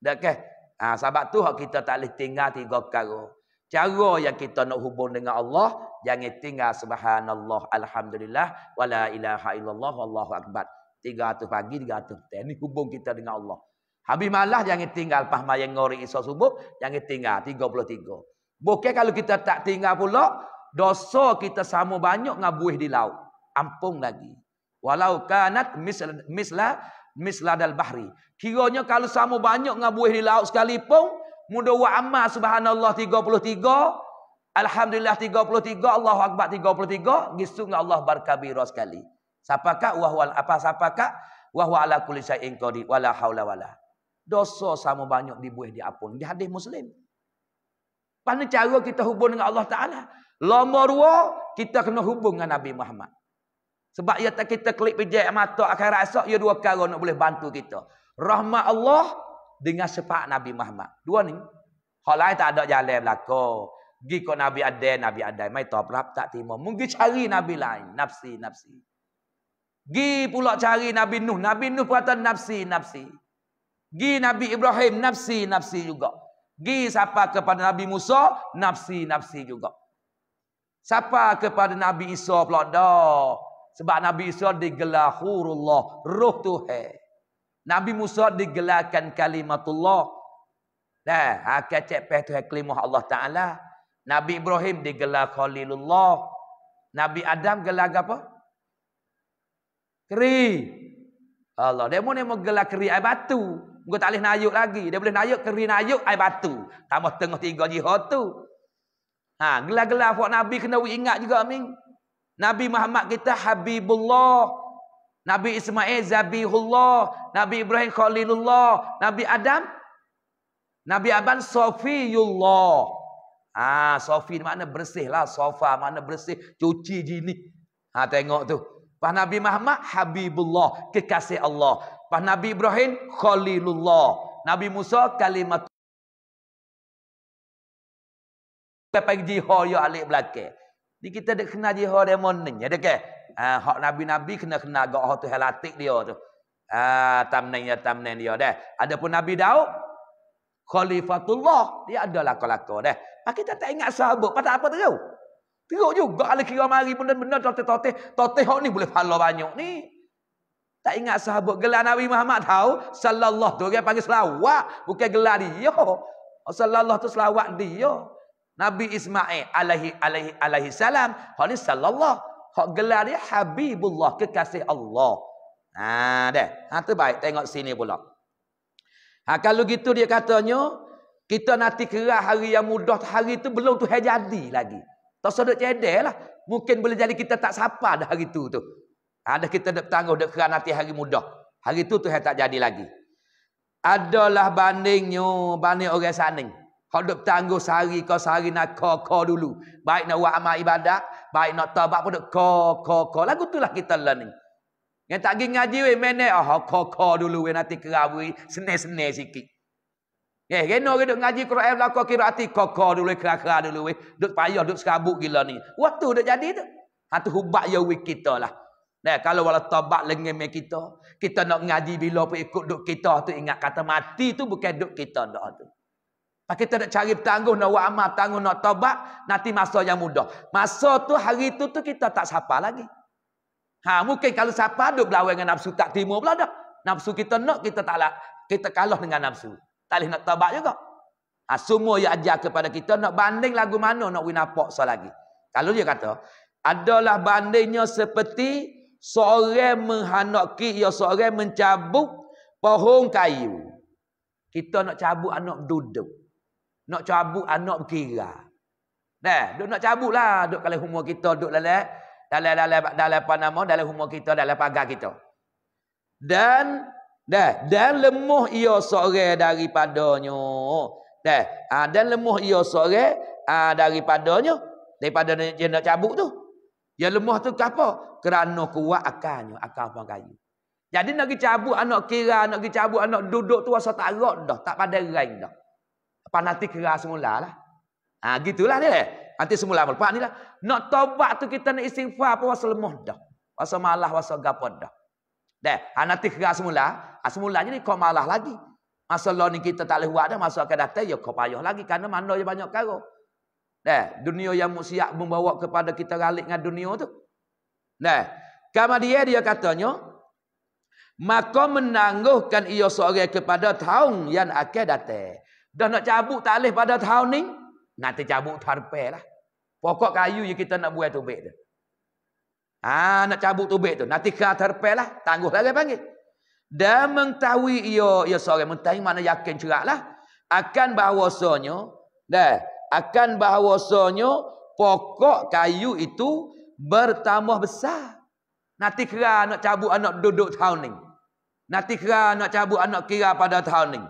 Dah ke? Haa sahabat tu kita tak boleh tinggal tiga kara. Cara yang kita nak hubung dengan Allah, jangan tinggal subhanallah, alhamdulillah, wala ilaha illallah, wallahu akbar. 300 pagi, 300 petang. Ini hubung kita dengan Allah. Habis malah, jangan tinggal. Pahma yang ngori isa subuh, jangan tinggal. tiga puluh tiga. Bukan kalau kita tak tinggal pula, dosa kita sama banyak dengan buih di laut. Ampung lagi. Walau kanat misla, misla, misla dal bahri. Kiranya kalau sama banyak dengan buih di laut sekalipun, Muda wa amal subhanallah 33. Alhamdulillah 33. Allahu akbar 33. Gisu dengan Allah barkabira sekali. Sapakak wahwal apa sapakak? Wahwa ala kulli syai'in qadir wala haula wala. Dosa sama banyak dibuih diapun. Di hadis Muslim. Pada cara kita hubung dengan Allah Ta'ala. Lama dua, kita kena hubung dengan Nabi Muhammad. Sebab ia tak kita klik pejabat mata akhirat esok, ia dua kali nak boleh bantu kita. Rahmat Allah, dengan sepak Nabi Muhammad. Dua ni. Hal lain tak ada jalan belaka. Gi ke Nabi Adai, Nabi Adai. Mai top rap tak terima. Mungkin cari Nabi lain. Nafsi, nafsi. Gi pula cari Nabi Nuh. Nabi Nuh kata nafsi, nafsi. Gi Nabi Ibrahim, nafsi, nafsi juga. Gi siapa kepada Nabi Musa, nafsi, nafsi juga. Siapa kepada Nabi Isa pula dah. Sebab Nabi Isa digelah hurullah, roh Tuhan. Nabi Musa digelarkan kalimatullah. Nah, akan ha, cek peh tu kalimah Allah Ta'ala. Nabi Ibrahim digelar khalilullah. Nabi Adam gelar apa? Keri. Allah, dia mau nak gelar keri air batu. Muka tak boleh nayuk lagi. Dia boleh nayuk keri nayuk air batu. Tambah tengah tiga jihad tu. Ha, gelar-gelar buat Nabi kena ingat juga, Amin. Nabi Muhammad kita Habibullah. Nabi Ismail Zabihullah, Nabi Ibrahim Khalilullah, Nabi Adam, Nabi Aban Sofiullah, Ah, ha, Sofi makna bersihlah, Sofa makna bersih, cuci jini. Ha, tengok tu. Pas Nabi Muhammad Habibullah, kekasih Allah. Pas Nabi Ibrahim Khalilullah, Nabi Musa kalimat Pepai jihor yo alik belakang. Ni kita dek kenal jihor dia morning. Ya dek. Eh? Ha, hak nabi-nabi kena kena agak hak tu helatik dia tu. Ah tamnen ya tamnen dia deh. Adapun Nabi Daud Khalifatullah dia adalah kelaka Dah. Pak ah, kita tak ingat sahabat, pasal apa tahu? Teruk juga kalau kira mari pun benda totih-totih, totih hak ni boleh pahala banyak ni. Tak ingat sahabat gelar Nabi Muhammad tahu sallallahu tu dia panggil selawat, bukan gelar dia. Oh, sallallahu tu selawat dia. Nabi Ismail alaihi alaihi alaihi salam, hak ni sallallahu. Hak gelar dia Habibullah, kekasih Allah. Ha dah. Ha tu baik tengok sini pula. Ha kalau gitu dia katanya kita nanti kerah hari yang mudah hari tu belum tu jadi lagi. Tak sedut cedek lah. Mungkin boleh jadi kita tak sapa dah hari tu tu. Ada ha, kita nak tangguh dah kerah nanti hari mudah. Hari tu tu tak jadi lagi. Adalah bandingnya banding orang sanding. Kalau duduk tangguh sehari, kau sehari nak kau-kau dulu. Baik nak buat amal ibadah, baik nak tabak pun duduk kau-kau-kau. Lagu tu lah kita learning. Yang tak pergi ngaji, weh, menek, oh, kau-kau dulu, we nanti kerabu, sene-sene sikit. Eh, kena duduk ngaji Quran, lah, kau kira hati, kau-kau dulu, kera-kera dulu, we Duduk payah, duduk serabut gila ni. Waktu duduk jadi tu. Hatu hubak ya, weh, kita lah. Nah, kalau wala tabak lengan me kita, kita nak ngaji bila pun ikut duk kita tu ingat kata mati tu bukan duk kita dah tu. Pakai ah, kita nak cari bertangguh nak buat amal, tangguh nak taubat, nanti masa yang mudah. Masa tu hari tu tu kita tak sapa lagi. Ha, mungkin kalau sapa duk berlawan dengan nafsu tak timur pula dah. Nafsu kita nak kita tak lah. kita kalah dengan nafsu. Tak boleh nak taubat juga. Ha, semua yang ajar kepada kita nak banding lagu mana nak winapak so lagi. Kalau dia kata, adalah bandingnya seperti seorang menghanaki ya seorang mencabuk pohon kayu. Kita nak cabut anak duduk nak cabut anak berkira. Dah, duk nak lah duk kalau umur kita duk lalai eh, dalam dalam dalam apa nama dalam umur kita dalam pagar kita. Dan dah dan lemuh ia sore daripadanya. Dah, ah ha, dan lemuh ia sore ah daripadanya daripada dia nak cabut tu. Ya lemah tu kenapa? Kerana kuat akalnya, akal pun kayu. Jadi nak dicabut anak kira, nak dicabut anak duduk tu rasa tak erat dah, tak pada rain dah panati kera semula lah. Ha, gitulah dia. Nanti semula pula. Ni lah. Nak taubat tu kita nak istighfar apa wasa lemah dah. Wasa malah, wasa gapot dah. Dah. Ha, nanti kera semula. Ha, semula ni kau malah lagi. Masa lah ni kita tak boleh buat dah. Masa akan datang, ya kau payah lagi. Kerana mana je banyak karo. Dah. Dunia yang musyak membawa kepada kita ralik dengan dunia tu. Dah. Kama dia, dia katanya. Maka menangguhkan ia seorang kepada tahun yang akan datang. Dah nak cabut talih pada tahun ni. Nanti cabut tarpe lah. Pokok kayu yang kita nak buat tubik tu. Ah ha, nak cabut tubik tu. Nanti kah tarpe lah. Tangguh lagi panggil. Dan mengetahui ia, ya seorang mengetahui mana yakin cerak lah. Akan bahawasanya. Dah. Akan bahawasanya. Pokok kayu itu bertambah besar. Nanti kah nak cabut anak duduk tahun ni. Nanti kah nak cabut anak kira pada tahun ni.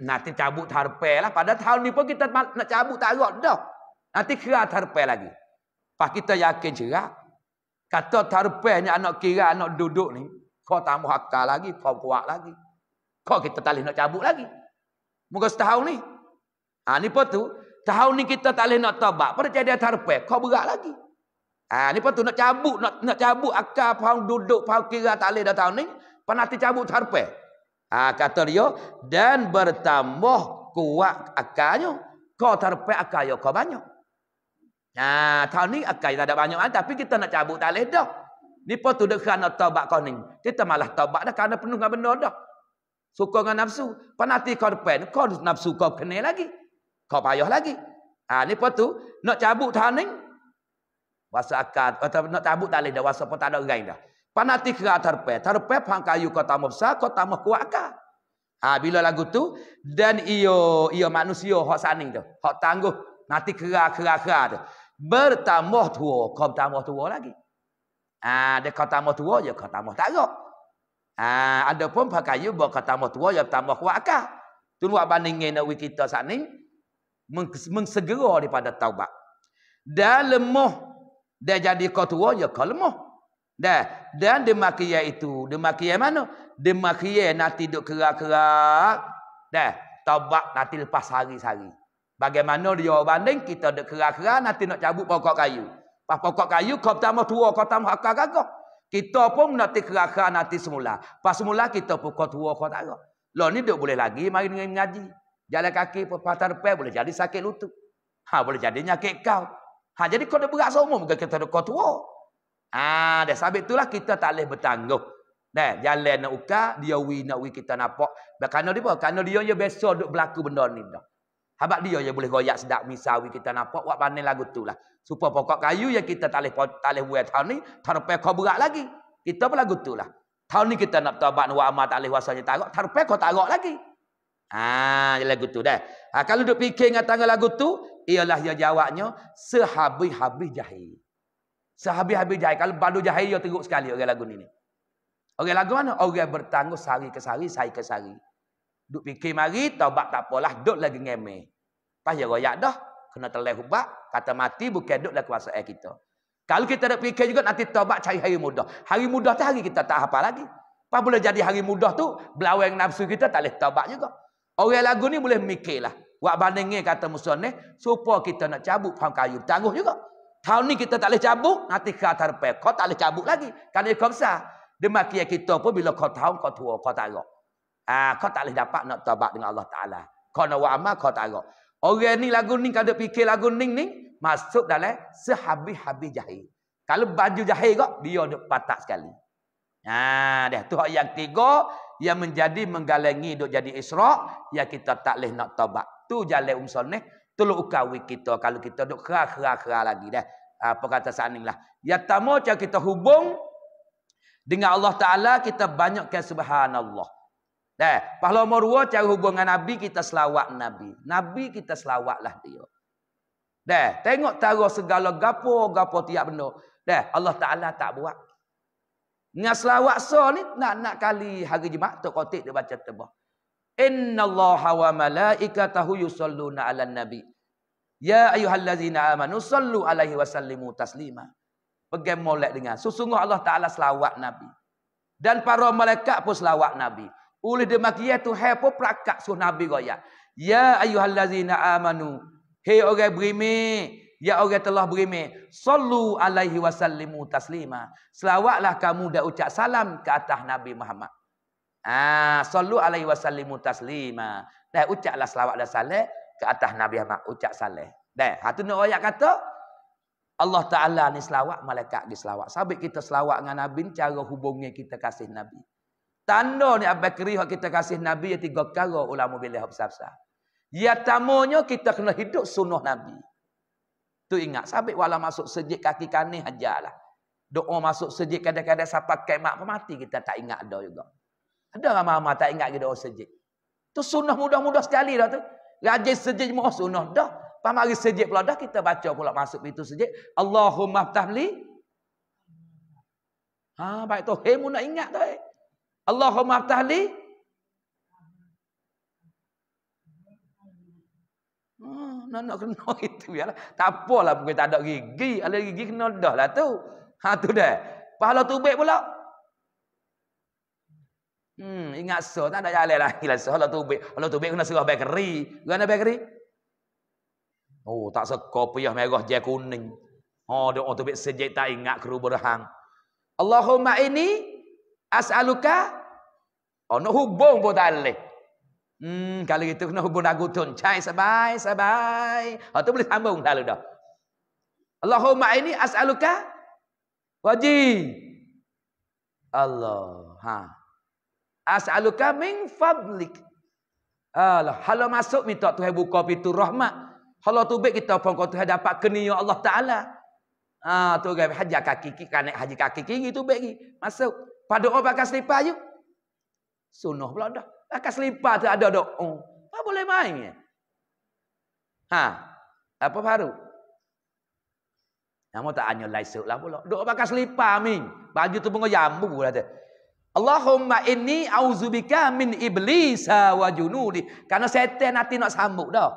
Nanti cabut tarpe lah. Pada tahun ni pun kita nak cabut tak agak dah. Nanti kira tarpe lagi. Pak kita yakin juga. Kata tarpe ni anak kira anak duduk ni. Kau tambah akal lagi. Kau kuat lagi. Kau kita tak boleh nak cabut lagi. Muka setahun ni. Ha, ni pun tu. Tahun ni kita tak boleh nak tabak. Pada jadi tarpe. Kau berat lagi. Ha, ni pun tu nak cabut. Nak, nak cabut akal. Pahang duduk. Pahang kira tak boleh dah tahun ni. Pada nanti cabut tarpe. Ah ha, kata dia dan bertambah kuat akalnya. Kau terpek akal yo kau banyak. Nah, tahun ni akal tak ada banyak kan, tapi kita nak cabut tak leh dah. Ni pun tu dah kerana taubat kau ni. Kita malah taubat dah kerana penuh dengan benda dah. Suka dengan nafsu. Penati kau depan, kau nafsu kau kena lagi. Kau payah lagi. Ha, ni pun tu, nak cabut tahun ni. Wasa akal, atau nak cabut tak leh dah. Wasa pun tak ada orang dah panatik ke tarpe tarpe pang kayu kota mofsa kota mof Ah bila lagu tu dan iyo iyo manusia hok saning tu hok tangguh nanti kera kera kera tu bertambah tua kau bertambah tua lagi Ah dia kau tambah tua je ya kau tambah tak rok ha, ada pun pang kayu bawa kau tambah tua ya bertambah kuaka tu buat bandingin nak kita saning mengsegera daripada taubat dan lemah dia jadi kau tua je ya kau lemah Dah. Dan demakia itu. Demakia mana? Demakia nanti duduk kerak-kerak. Dah. tabak nanti lepas hari-hari. Bagaimana dia banding kita duduk kerak-kerak nanti nak cabut pokok kayu. Pas pokok kayu kau pertama tua kau pertama akar kagak. Kita pun nanti kerak-kerak nanti semula. Pas semula kita pun kau tua kau tak kagak. Lo ni duduk boleh lagi mari dengan ngaji. Jalan kaki patah rupiah boleh jadi sakit lutut. Ha, boleh jadi nyakit kau. Ha, jadi kau dah berat semua Bukan kita dah kau tua. Ah, dah sabit itulah kita tak boleh bertangguh. Nah, jalan nak uka, dia wi nak wi kita nampak. Kerana dia apa? Kerana dia yang biasa duduk berlaku benda ni. Habak dia yang boleh goyak sedak misawi kita nampak. Buat pandai lagu tu lah. Supaya pokok kayu yang kita tak boleh, tak boleh buat tahun ni. Tarpe kau berat lagi. Kita pun lagu tu lah. Tahun ni kita nak tabak nuwa amat tak boleh wasanya tarok. Tarpe kau tarok lagi. Ah, ha, lagu tu dah. Ha, kalau duduk fikir dengan tangga lagu tu. Ialah yang jawabnya. Sehabis-habis jahil. Sehabis-habis jahil. Kalau badu jahil, dia teruk sekali orang lagu ni. Orang lagu mana? Orang bertangguh sari ke sari, sari ke sari. Duk fikir mari, taubat tak apalah. Duk lagi ngeme. Pas dia royak dah. Kena telah ubat. Kata mati, bukan duk lah kuasa air kita. Kalau kita tak fikir juga, nanti taubat cari hari mudah. Hari mudah tu hari kita tak apa lagi. Pas boleh jadi hari mudah tu, belawang nafsu kita tak boleh taubat juga. Orang lagu ni boleh mikir lah. Wak bandingnya kata musuh ni, supaya kita nak cabut paham kayu. Tangguh juga. Tahun ni kita tak boleh cabut, nanti kau terpeh. Kau tak boleh cabut lagi. Kerana kau besar. Demak kia kita pun bila kau tahu, kau tua, kau tak agak. Ah, kau tak boleh dapat nak tabak dengan Allah Ta'ala. Kau nak buat amal, kau tak agak. Orang ni lagu ni, kau fikir lagu ni ni, masuk dalam sehabis-habis jahil. Kalau baju jahil kau, dia duk patah sekali. Nah, dah tu yang tiga, yang menjadi menggalangi duk jadi isra' yang kita tak boleh nak tabak. Tu jalan umsul ni. Tolok ukawi kita kalau kita duk kera-kera lagi dah. Apa ha, kata saning lah. Ya tamo cak kita hubung dengan Allah Ta'ala kita banyak ke subhanallah. Dah. Pahlawan Marwa cara hubung dengan Nabi kita selawat Nabi. Nabi kita selawat lah dia. Dah. Tengok taruh segala gapo-gapo tiap benda. Dah. Allah Ta'ala tak buat. Dengan selawat so ni nak nak kali hari Jumaat tu kotik dia baca tebah. Inna Allah wa malaikatahu yusalluna ala nabi. Ya ayuhallazina amanu sallu alaihi wasallimu taslima. Pegang mulai dengan Sesungguh Allah Ta'ala selawat Nabi. Dan para malaikat pun selawat Nabi. Oleh demakiyah tu hai pun prakak suh Nabi kaya. Ya ayuhallazina amanu. Hei orang berimi. Ya orang telah berimi. Sallu alaihi wasallimu taslima. Selawatlah kamu dah ucap salam ke atas Nabi Muhammad. Ah, sallu alaihi wasallimu taslima. Dah ucaplah selawat dan salat ke atas Nabi Ahmad ucap salam. Dah, hatu nak royak kata Allah Taala ni selawat, malaikat di selawat. Sabik kita selawat dengan Nabi ni cara hubungnya kita kasih Nabi. Tanda ni abang kiri kita kasih Nabi ya tiga perkara ulama bilah besar-besar. Ya tamonyo kita kena hidup sunnah Nabi. Tu ingat sabik wala masuk sejik kaki kani hajalah. Doa masuk sejik kadang-kadang siapa kemak pun mati kita tak ingat ada juga. Ada ramai-ramai tak ingat kita doa sejik. Tu sunnah mudah-mudah sekali dah tu. Rajin sejid jemaah sunnah dah. Pas mari sejid pula dah kita baca pula masuk pintu sejid. Allahumma tahli. Ha baik tu. Hei mu nak ingat tu. Eh. Allahumma tahli. Hmm, ha, nak kena [LAUGHS] itu ya lah. Tak apalah mungkin tak ada gigi. Ada gigi kena dah lah tu. Ha tu dah. Pahala tubik pula. Hmm, ingat so, tak ada yang alih lagi lah. Kalau tu baik, kalau tu baik, kena sebuah bakery. Kena bakery? Oh, tak sekopiah megah, je kuning. Oh, doa tu baik sejik tak ingat keru berhang. Allahumma ini, as'aluka, oh, nak hubung pun alih. Hmm, kalau gitu kena hubung lagu tu. Cai sabai, sabai. Oh, tu boleh sambung lalu dah. Allahumma ini, as'aluka, wajib. Allah. Haa as'aluka min fadlik Allah halau masuk minta Tuhan buka pintu rahmat halau tubik kita pun kau Tuhan dapat kini ya Allah Ta'ala ha, tu gaya haji kaki kiri kanek haji kaki kiri tu baik masuk pada orang pakai selipar je sunuh pula dah pakai selipar tu ada dok oh. apa boleh main ya? ha apa baru Nama tak hanya lesuk lah pula. Duk pakai selipar, Amin. Baju tu pun kau jambu lah. Tu. Allahumma inni auzubika min iblis wa junudi. Karena setan nanti nak sambut dah.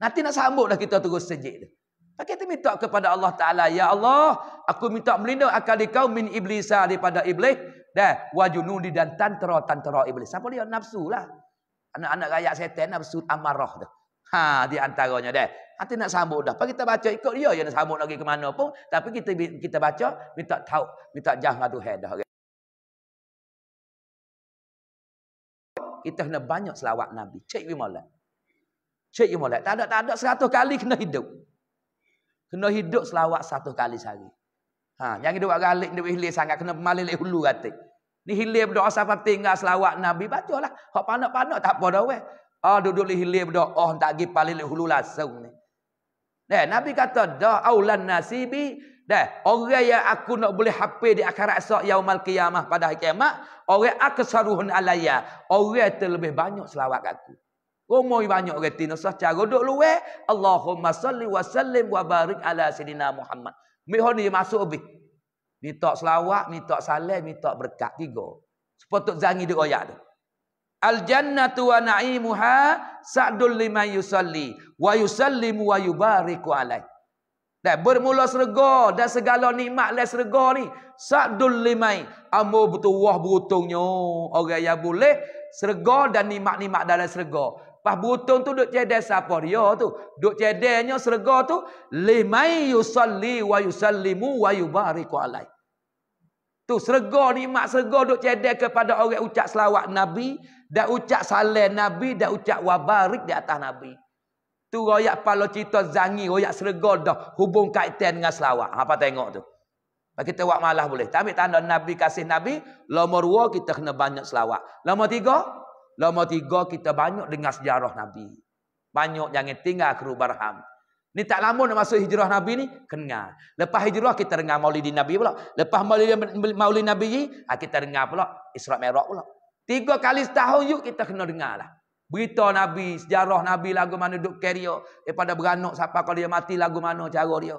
Nanti nak sambut dah kita terus sejik dah. Maka kita minta kepada Allah Ta'ala. Ya Allah, aku minta melindung akal kau min iblis daripada iblis. Dah wa junudi dan tantara-tantara iblis. Siapa dia? Nafsu lah. Anak-anak rakyat setan nafsu amarah dah. Ha, di antaranya dah. Nanti nak sambut dah. Pak kita baca ikut dia yang nak sambut lagi ke mana pun. Tapi kita kita baca, minta tahu, minta jahat Tuhan dah. kita kena banyak selawat Nabi. Cik you maulat. Cik you maulat. Tak ada, tak ada seratus kali kena hidup. Kena hidup selawat satu kali sehari. Ha, yang kita buat galik, kita hilir sangat. Kena malik hulu kata. Ni hilir berdoa sampai tinggal selawat Nabi. Baca lah. Kau panak-panak tak apa dah weh. Oh, duduk di hilir berdoa. Oh, tak gi paling hulu langsung ni. Eh, Nabi kata, Da'aulan nasibi Dah, orang yang aku nak boleh hape di akhirat esok Yaumal Kiamah pada hari kiamat, orang aksaruhun alayya, orang terlebih banyak selawat kat aku. Romoi banyak orang tina sah cara duk luwe, Allahumma salli wa sallim wa barik ala sayidina Muhammad. Miho ni masuk abih. Minta selawat, minta salam, tak berkat tiga. Sepatut zangi di royak tu. Al jannatu wa na'imuha sa'dul liman yusalli wa yusallimu wa yubariku alaih. Dan bermula serga dan segala nikmat lain serga ni. Sa'dul limai. Amu bertuah berutungnya. Orang yang boleh serga dan nikmat-nikmat dalam serga. Pas berutung tu duk cedek siapa dia tu. Duk cedeknya serga tu. Limai yusalli wa yusallimu wa yubariku alai. Tu serga nikmat serga duk cedek kepada orang ucap selawat Nabi. Dan ucap salam Nabi. Dan ucap wabarik di atas Nabi. Tu royak pala cerita zangi, royak seregol dah. Hubung kaitan dengan selawat. Ha, apa tengok tu? Bagi ha, kita buat malah boleh. Tapi tanda Nabi kasih Nabi. Lama dua kita kena banyak selawat. Lama tiga. Lama tiga kita banyak dengar sejarah Nabi. Banyak jangan tinggal ke Rubarham. Ni tak lama nak masuk hijrah Nabi ni. Kena. Lepas hijrah kita dengar Maulid Nabi pula. Lepas Maulid Nabi ni. Ha, kita dengar pula. Isra Merak pula. Tiga kali setahun yuk kita kena dengar lah. Berita Nabi, sejarah Nabi lagu mana duduk karya. Daripada beranak siapa kalau dia mati lagu mana cara dia.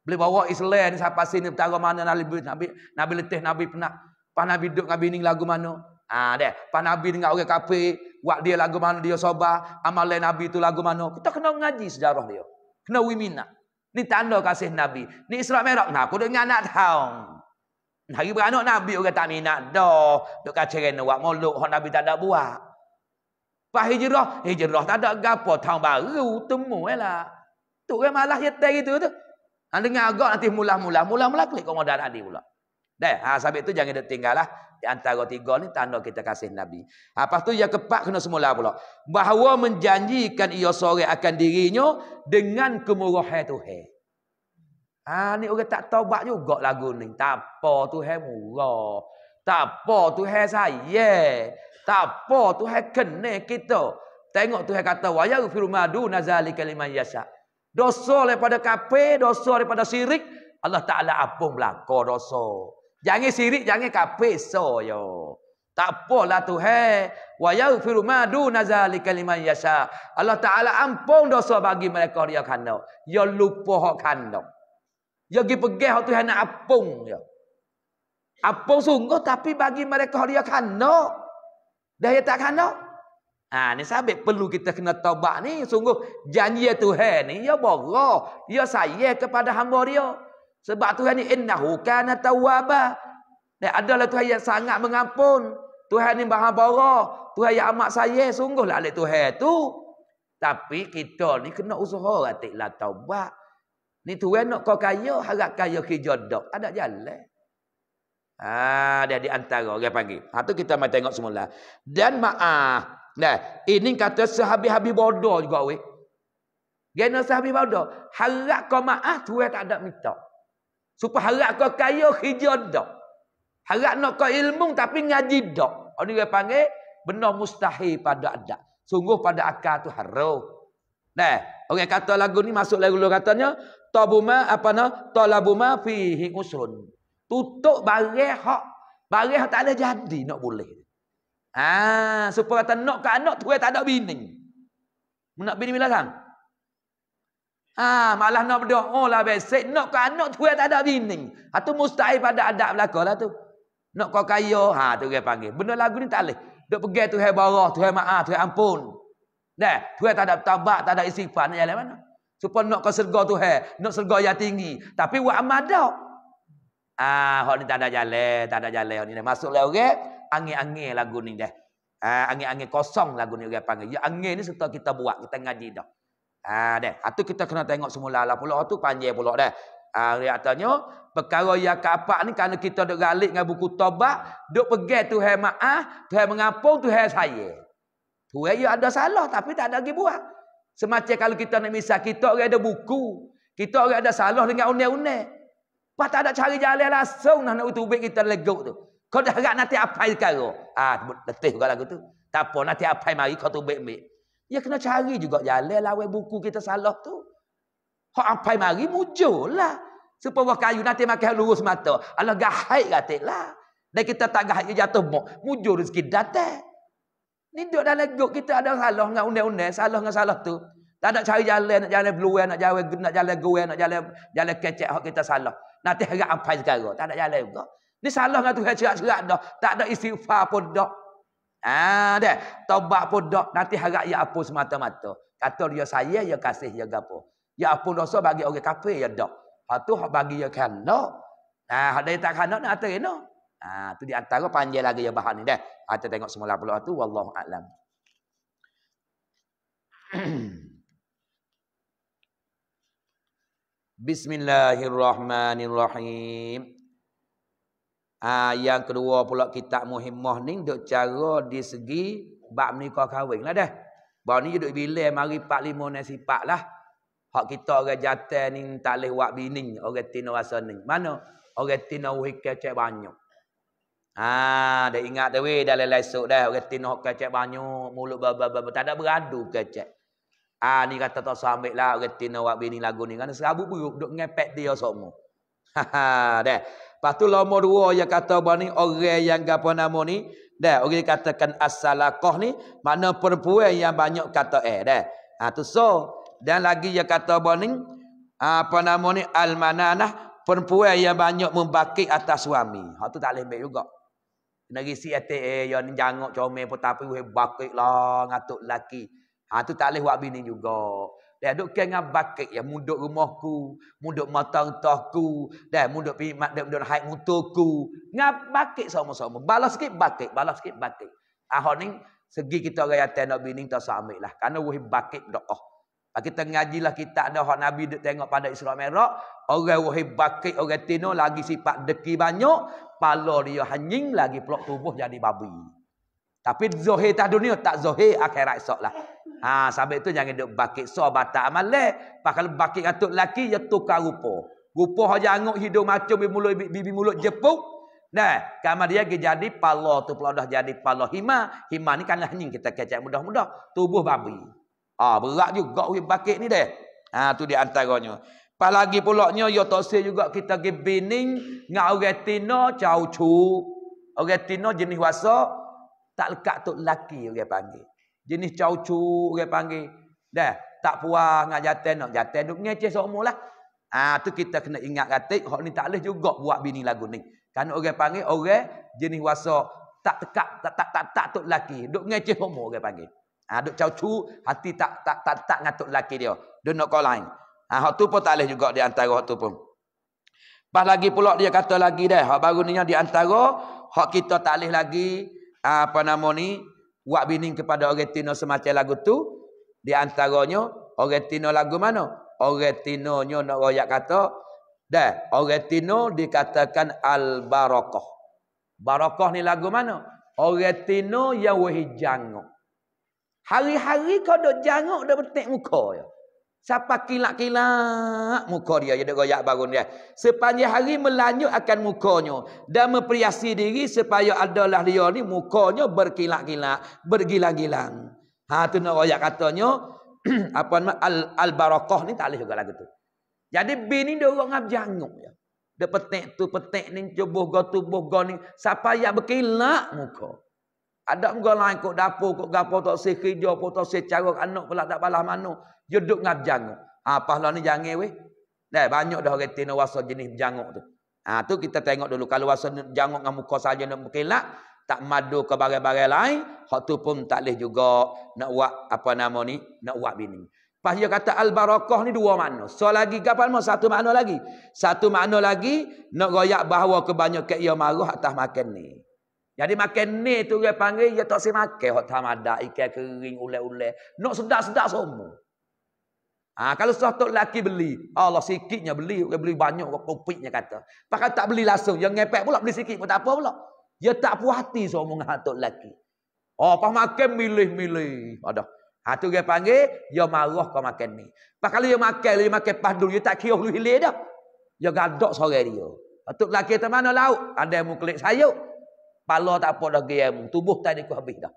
Beli bawa Islam siapa sini bertara mana Nabi Nabi Nabi letih Nabi pernah. Pas Nabi duduk dengan bini lagu mana. Ha, dah. Pas Nabi dengan orang kafe. Buat dia lagu mana dia sobah. amalai Nabi itu lagu mana. Kita kena mengaji sejarah dia. Kena wimina. Ini tanda kasih Nabi. Ini Islam Merak. Nah, aku dengan anak tahu. Hari beranak Nabi orang tak minat. Dah. Duk kacaran awak. Moluk. Nabi tak ada buat. Pak hijrah, hijrah tak ada gapo tahun baru temu lah. Tu kan malah ya tai gitu tu. Han dengar agak nanti mulah mulah, mulah mulah klik kau modal tadi pula. Dah, ha sabit tu jangan ditinggal lah. Di antara tiga ni tanda kita kasih Nabi. Ha, lepas tu yang keempat kena semula pula. Bahawa menjanjikan ia sore akan dirinya dengan kemurahan Tuhan. Ha, ni orang tak taubat juga lagu ni. Tak apa Tuhan murah. Tak apa Tuhan saya. Tak apa Tuhan kena kita. Tengok Tuhan kata wa yaghfiru ma duna zalika liman yasha. Dosa daripada kafir, dosa daripada syirik, Allah Taala ampun belaka dosa. Jangan syirik, jangan kafir so yo. Tak apalah Tuhan wa yaghfiru ma duna zalika liman yasha. Allah Taala ampun dosa bagi mereka yang kano. Yo lupa hak kano. Yo gi pergi hak Tuhan nak ampun yo. Apa sungguh tapi bagi mereka dia kano. Dah ia tak kena. Ha, ni sabit perlu kita kena taubat ni. Sungguh janji Tuhan ni. Ya borah. Ya saya kepada hamba dia. Sebab Tuhan ni. Innahu kana tawabah. Dan adalah Tuhan yang sangat mengampun. Tuhan ni maha borah. Tuhan yang amat saya sungguh lah oleh Tuhan tu. Tapi kita ni kena usaha ratiklah taubat. Ni Tuhan nak kau kaya. Harap kaya ke jodoh. Ada jalan. Ha, dia di antara orang panggil. Ha, tu kita mai tengok semula. Dan maaf. Nah, ini kata sehabis habi bodoh juga weh. Gena sehabis bodoh. Harap kau ma'ah tu tak ada minta. Supaya harap kau kaya kerja dah. Harap nak kau ilmu tapi ngaji dah. Ini dia panggil benar mustahil pada adat. Sungguh pada akal tu haram. Nah, orang kata lagu ni masuk lagu lu katanya, tabuma apa na? Talabuma fihi usrun. Tutup barang hak barang tak ada jadi nak boleh. Ah, supaya tak nak ke anak tu tak ada bini. Nak bini bila sang? Ah, ha, malah nak berdoa oh, lah besek nak ke anak tu tak ada bini. Ha tu mustahil pada adab belakalah tu. Nak kau kaya, ha tu dia panggil. Benda lagu ni tak leh. Dok pergi tu hai barah, tu hai maaf, tu hai ampun. Dah, tu tak ada tabak, tak ada istighfar nak jalan mana? Supaya nak ke surga tu hai, nak surga yang tinggi. Tapi wa amadak. Ah, hok ni tak ada jalan, tak ada jalan hok ni. Masuklah orang, okay? angin-angin lagu ni dah. Ha, ah, angin-angin kosong lagu ni orang okay, panggil. Ya angin ni serta kita buat, kita ngaji dah. Ah, ha, dah. Atu kita kena tengok semula lah pula tu panjang pula dah. Ah, dia katanya perkara yang kapak ni kerana kita duk galik dengan buku tobat, duk pegang Tuhan maaf, Tuhan mengampun, Tuhan saya. Tuhan ya ada salah tapi tak ada lagi buat. Semacam kalau kita nak misal kita orang ada buku, kita orang ada salah dengan unek-unek tak ada cari jalan langsung nak utuh ubik kita legok tu. Kau dah harap nanti apa sekarang? Ah, letih juga lagu tu. Tak apa, nanti apa mari kau tu ubik-ubik. Ya kena cari juga jalan lawan lah. buku kita salah tu. Kau apa mari mujur lah. Supaya buah kayu nanti makan lurus mata. Alah gahai katik lah. Dan kita tak gahai jatuh mok. Mujur rezeki datang. Ni duduk dalam legok kita ada salah dengan undang-undang. Salah dengan salah tu. Tak ada cari jalan, nak jalan peluang, nak jalan nak jalan gue, nak jalan jalan kecek hak kita salah. Nanti harap ampai sekarang. Tak ada jalan juga. Ini salah dengan Tuhan cerak-cerak dah. Tak ada istighfar pun dah. Ah, ha, dah. Tobak pun dah. Nanti harap ya apa semata-mata. Kata dia saya, ya kasih, ya gapo. Ya apa dosa bagi orang kafir, ya dah. Lepas tu, bagi ya kena. Ah, ada yang tak kena, nak atur ini. Ah, ha, tu di antara panjang lagi yang bahan ni dah. Ha, kita tengok semula pula tu. Wallahu'alam. Ahem. [CLEARS THROAT] Bismillahirrahmanirrahim. Ah yang kedua pula kitab muhimmah ni dok cara di segi bab nikah kahwin lah dah. Bab ni dok bila mari 4 5 nak sifat lah. Hak kita orang jantan ni tak leh wak bini, orang tina rasa ni. Mana? Orang tina uhi kecek banyak. Ah ha, dah ingat dah weh dah lesok dah orang tina hak kecek banyak, mulut bab bab tak ada beradu kecek. Ah ni kata tak usah ambil lah reti nak bini lagu ni kan serabu buruk duk ngepek dia semua. Ha dah. Pastu lama dua yang kata bani orang yang gapo nama ni, dah orang katakan as-salaqah ni makna perempuan yang banyak kata eh dah. Ha tu so dan lagi yang kata bani apa nama ni almananah perempuan yang banyak membakik atas suami. Ha tu tak lembek juga. Negeri si ATA yang jangok comel pun tapi bakik lah ngatuk laki. Ha tu tak leh buat bini juga. Dah duk kan dengan bakit yang munduk rumahku, munduk matang tahku, dah munduk pi mak dak mundur haid mutuku. Ngap bakit sama-sama. Balas sikit bakit, balas sikit bakit. Ahon ni segi kita orang yang tanda bini tak sambil lah. Karena wuh bakit doa. Oh. Bagi kita ngajilah kita ada hak Nabi tengok pada Isra Mikraj, orang wahib bakit orang tino lagi sifat deki banyak, pala dia hanying lagi pelok tubuh jadi babi. Tapi zahir tak dunia tak zahir akhirat esok lah. Ha, sampai itu jangan duduk bakit. So, batak amalek. Lepas kalau bakit katuk laki ya tukar rupa. Rupa saja anggup hidung macam bibi mulut, bibi mulut jepuk. Nah, kalau dia jadi paloh tu pula dah jadi paloh hima. Hima ni kan hening kita kacak mudah-mudah. Tubuh babi. Ah ha, berat juga wik bakit ni deh. Ha, tu di antaranya. Apalagi pula ni, ia toksir juga kita pergi bining. Nga uretina, caucu. Uretina jenis wasa. Tak lekat tu laki dia panggil jenis caucu orang panggil dah tak puas nak jaten nak jaten duk ngeceh seumur lah ha, ah tu kita kena ingat katik hok ni tak leh juga buat bini lagu ni kan orang panggil orang jenis wasa tak tekak tak tak tak tak tok laki duk ngeceh seumur orang panggil ah ha, duk caucu hati tak tak tak tak, tak ngatuk laki dia duk nak kau lain ah ha, hok tu pun tak leh juga di antara hok tu pun pas lagi pula dia kata lagi dah hok baru ni di antara hok kita tak leh lagi ha, apa nama ni buat bini kepada orang Tino semacam lagu tu di antaranya orang Tino lagu mana orang Tino nya nak royak kata dah orang Tino dikatakan al barakah barakah ni lagu mana orang Tino yang wahijang hari-hari kau dok jangok dok betik muka ya. Siapa kilak-kilak muka dia. Dia goyak bangun dia. Sepanjang hari melanjut akan mukanya. Dan memperiasi diri supaya adalah dia ni mukanya berkilak-kilak. Bergilang-gilang. Ha tu nak goyak katanya. [CLEARS THROAT] apa nama al al-barakah ni tak boleh juga lagu tu. Jadi bini ni dia orang ngap janguk ya. Dia petik tu petik ni cubuh go tubuh go ni siapa yang berkilak muka. Ada muka lain kot dapur, kot gapo tak si hijau, kot tak si carok, anak pula tak balas mana. Dia duduk dengan berjanguk. Ha, ah, pahlawan ni jangan weh. Dah, banyak dah orang tina wasa jenis janguk tu. Ha, tu kita tengok dulu. Kalau wasa janguk dengan muka saja nak berkilat, tak madu ke bagai barang lain, hak tu pun tak boleh juga nak buat apa nama ni, nak buat bini. Lepas dia kata Al-Barakah ni dua makna. So lagi kapan mau satu makna lagi. Satu makna lagi, nak goyak bahawa kebanyakan ia marah atas makan ni. Jadi makan ni tu dia panggil dia tak si makan hot tamada ikan kering ulai-ulai. Nak sedap-sedap semua. Ha, kalau satu laki beli, Allah sikitnya beli, dia beli banyak kopiknya kata. Pakai tak beli langsung, yang ngepek pula beli sikit pun tak apa pula. Dia tak puas hati semua dengan satu laki. Oh, kau makan milih-milih. Ada. Ha tu dia panggil dia marah kau makan ni. Pak kalau dia makan, dia makan pas dulu, dia tak kira hulu hilir dah. Dia gadok sore dia. Atuk laki tu mana lauk? Ada yang muklik sayur. Pala tak apa dah gaya Tubuh tak ada habis dah.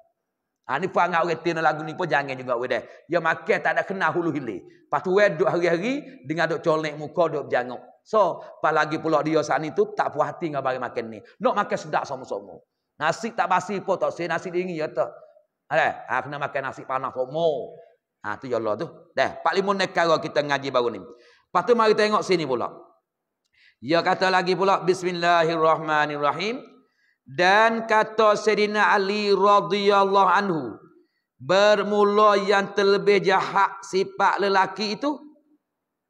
Ha, ni perangai orang tina lagu ni pun jangan juga. Dia ya, makan tak ada kena hulu hilir. Lepas tu duduk hari-hari dengan duduk colik muka, duduk jangok. So, apalagi pula dia saat ni tu tak puas hati dengan bagi makan ni. Nak makan sedap semua-semua. Nasi tak basi pun tak sih. Nasi dingin ya tak. Ada, eh, ha, kena makan nasi panas semua. Ha, tu jala ya tu. Dah, 45 negara kita ngaji baru ni. Lepas tu mari tengok sini pula. Ya kata lagi pula, Bismillahirrahmanirrahim. Dan kata Serina Ali radhiyallahu anhu. Bermula yang terlebih jahat sifat lelaki itu.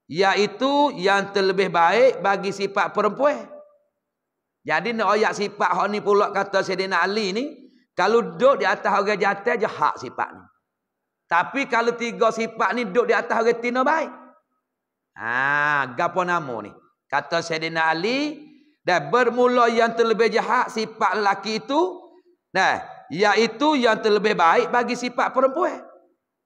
Iaitu yang terlebih baik bagi sifat perempuan. Jadi nak ayat sifat hak ni pula kata Serina Ali ni. Kalau duduk di atas orang jatuh jahat sifat ni. Tapi kalau tiga sifat ni duduk di atas orang tina baik. Ah, ha, gapo nama ni? Kata Sayyidina Ali, dan bermula yang terlebih jahat sifat lelaki itu. Nah, iaitu yang terlebih baik bagi sifat perempuan.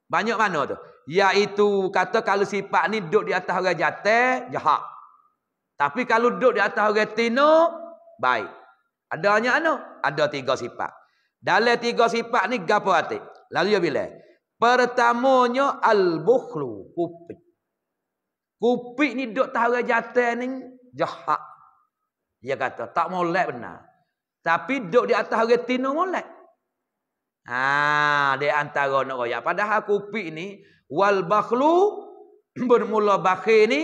Banyak mana tu? Iaitu kata kalau sifat ni duduk di atas orang jatah, jahat. Tapi kalau duduk di atas orang tino, baik. Adanya anu? Ada tiga sifat. Dalam tiga sifat ni gapo arti? Lalu dia bila? Pertamanya al-bukhlu, kupik. Kupik ni duduk di atas orang jatah ni jahat. Dia kata, tak molek benar. Tapi duduk di atas orang tino molek. Ha, dia antara nak royak. Padahal kupik ni, wal bakhlu [CLEARS THROAT] bermula bakhir ni,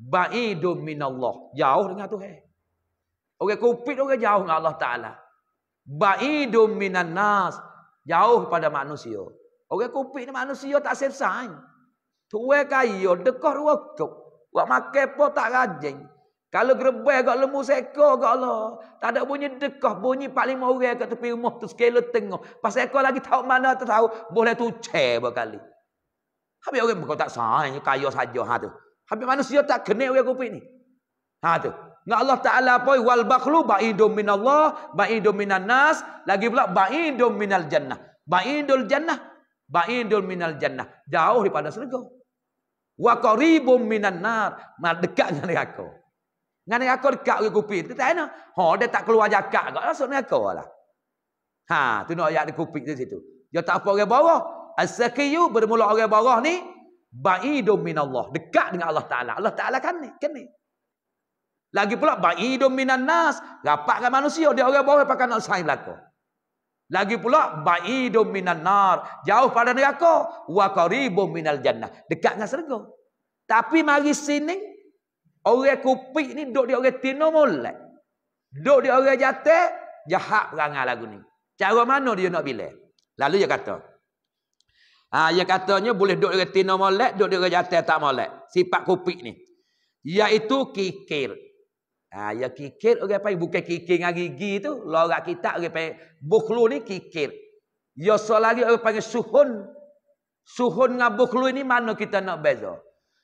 ba'idu minallah. Jauh dengan Tuhan. Orang kupik orang jauh dengan Allah Ta'ala. Ba'idu minan nas. Jauh pada manusia. Orang kupik ni manusia tak sepsain. Tuwe kaya, dekoh ruwak. Wak makan pun tak rajin. Kalau gerbai kat lembu seekor kat Allah. Tak ada bunyi dekah. Bunyi empat lima orang kat tepi rumah tu. Sekala tengok. Pas seekor lagi tahu mana tu tahu. Boleh tu ucah berkali. Habis orang kau tak sayang. Kaya saja. Ha, tu. Habis manusia tak kena orang kupik ni. Ha tu. Nga Allah Ta'ala apa? Wal bakhlu ba'idu minallah. Ba'idu minal nas. Lagi pula ba'idu minal jannah. Ba'idu jannah. Ba'idu minal jannah. Jauh daripada surga. Wa qaribu minal nar. Dekat dengan aku. Dengan neraka dekat ke kuping. Dia tak kena. Ha, dia tak keluar jakak kat. ni aku lah. Ha, tu nak ayat di kuping di situ. Dia tak apa orang bawah. Asakiyu bermula orang bawah ni. Ba'idun Allah, Dekat dengan Allah Ta'ala. Allah Ta'ala kan ni. Kan ni. Lagi pula ba'idun minan nas. Rapat dengan manusia. Dia orang bawah pakai nak sign belaka. Lagi pula ba'idun minan nar. Jauh pada neraka. Wa qaribun minal jannah. Dekat dengan serga. Tapi mari sini Orang kupik ni duduk di orang tino molek. Duduk di orang jatah, jahat perangai lagu ni. Cara mana dia nak bila? Lalu dia kata. Ha, dia katanya boleh duduk di orang tino molek, duduk di orang jatah tak molek. Sifat kupik ni. Iaitu kikir. Ha, ya kikir orang apa pai bukan kikir dengan gigi tu. Lorak kita orang apa buklu ni kikir. Ya solari orang okay, panggil suhun. Suhun dengan buklu ni mana kita nak beza?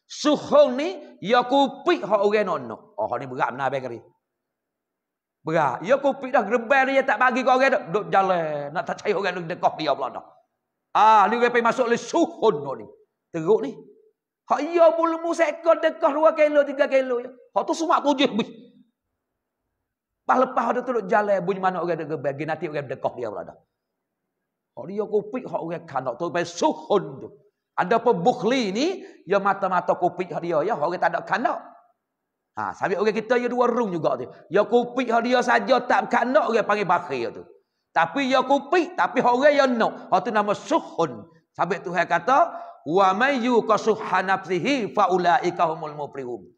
Suhong ni ya kupik hak orang nono. Oh ni berat benar abang kari. Berat. Ya kupik dah gerban dia tak bagi kau orang duk jalan nak tak cai orang dok kau dia pula dah. Ah ni orang pergi masuk le suhon no ni. Teruk ni. Hak ya bulu mu sekor dekat 2 kilo 3 kilo ya. Hak tu semua tujuh bis. Pas lepas ada tu duk jalan bunyi mana orang dekat bagi nanti orang dekat dia pula dah. Hak dia ya kupik hak orang kanak tu suhun tu. Ada apa bukhli ni, ya mata-mata kupik hadiah ya, orang tak ada kanak. Ha, sampai orang kita ya dua room juga tu. Ya kupik hadiah saja tak kanak orang panggil bakhil tu. Tapi ya kupik, tapi orang ya nak. No. Ha tu nama suhun. Sampai Tuhan kata, wa may yuqashuha nafsihi fa ulaika humul muflihun.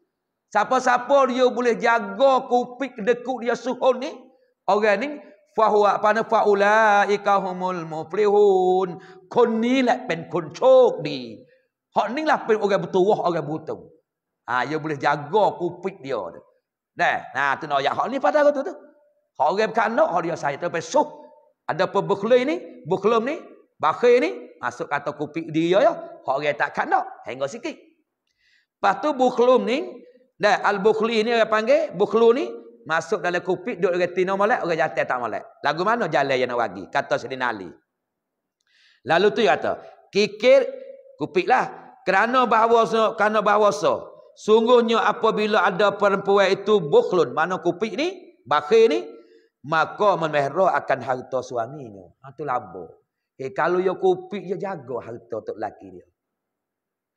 Siapa-siapa dia boleh jaga kupik dekuk dia suhun ni, orang ni fahuwa pana faulaika humul muflihun kon ni lah pen kon chok di hok ni lah pen orang bertuah orang buta ha dia boleh jaga kupik dia tu nah nah tu nak ayat hok ni pada tu tu hok orang bekanak hok dia saya tu pen suh ada pe bukhlai ni bukhlum ni bakhir ni masuk kata kupik dia ya hok orang tak kanak hengo sikit Lepas tu bukhlum ni, dah al-bukhli ni orang panggil, bukhlu ni, masuk dalam kupit duduk dengan tino molek orang jantan tak molek lagu mana jalan yang nak bagi kata Sayyidina Ali lalu tu kata kikir kupit lah kerana bahawa kerana bahawa sungguhnya apabila ada perempuan itu bukhlun mana kupit ni bakhil ni maka memerah akan harta suaminya ha tu labo eh, kalau yo ya kupit dia ya jaga harta untuk laki dia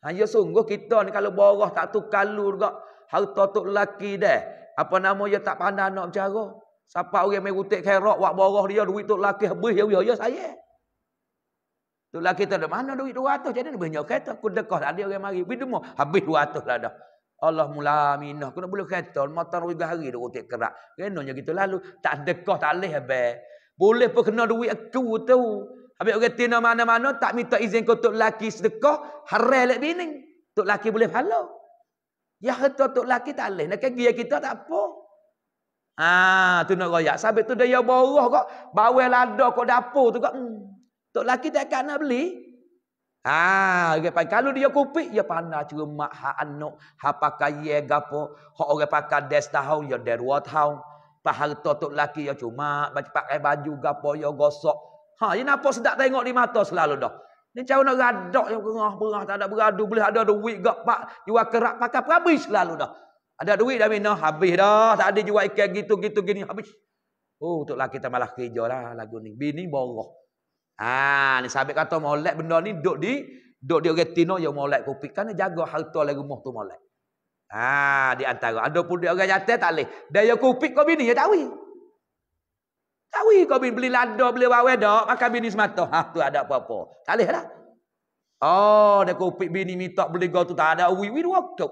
ha ya sungguh kita ni kalau boros tak tukar lu juga Harta tu lelaki dah. Apa nama dia tak pandai nak bercara. Siapa orang main rutik kerok, wak boroh dia, duit tu lelaki habis, ya, ya, ya saya. Tu lelaki tu, mana duit 200? Jadi dia boleh nyawa kereta. Aku dekah tadi orang mari. Bidumah, habis 200 lah dah. Allah mula minah. Aku nak boleh kereta. Mata rupi hari dia rutik kerak. Renonya gitu lalu. Tak dekah, tak leh habis. Boleh pun kena duit aku tu. Habis orang tina mana-mana, tak minta izin kau tu lelaki sedekah. Harai lak bining. Tu lelaki boleh halau. Ya hatu tok laki tak leh nak gaya kita tak apa. Ha tu nak royak. Sabit tu dia ya boroh kok. Bawel lada kok dapur tu kok. Hmm. Tok laki tak kan nak beli. Ah, Ha, okay. kalau dia kupik ya pandai cerumak ha anak, ha pakai ye gapo, ha orang pakai des tahu ya derwa tahu. Pahal tok laki ya cuma pakai baju gapo ya gosok. Ha, ini ya apa sedak tengok di mata selalu dah. Ni cara nak radak yang berah-berah. Tak ada beradu. Boleh ada duit gak pak. Jual kerak pakai pun habis selalu dah. Ada duit dah minah. Habis dah. Tak ada jual ikan gitu, gitu, gini. Habis. Oh, untuk lelaki tak malah kerja lagu ni. Bini boroh. Haa, ni sabik kata molek benda ni duduk di. Duduk di orang tino yang molek kopi. Kan jaga harta lah rumah tu molek. Haa, di antara. Ada pun dia orang jatah tak boleh. Dia kopi kau bini, dia ya tak boleh. Kawin kau bin beli lada, beli bawa wedok, makan bini semata. Ha, tu ada apa-apa. Tak lah. Oh, dia kupik bini minta beli gaul tu tak ada. Wih, wih, waktu.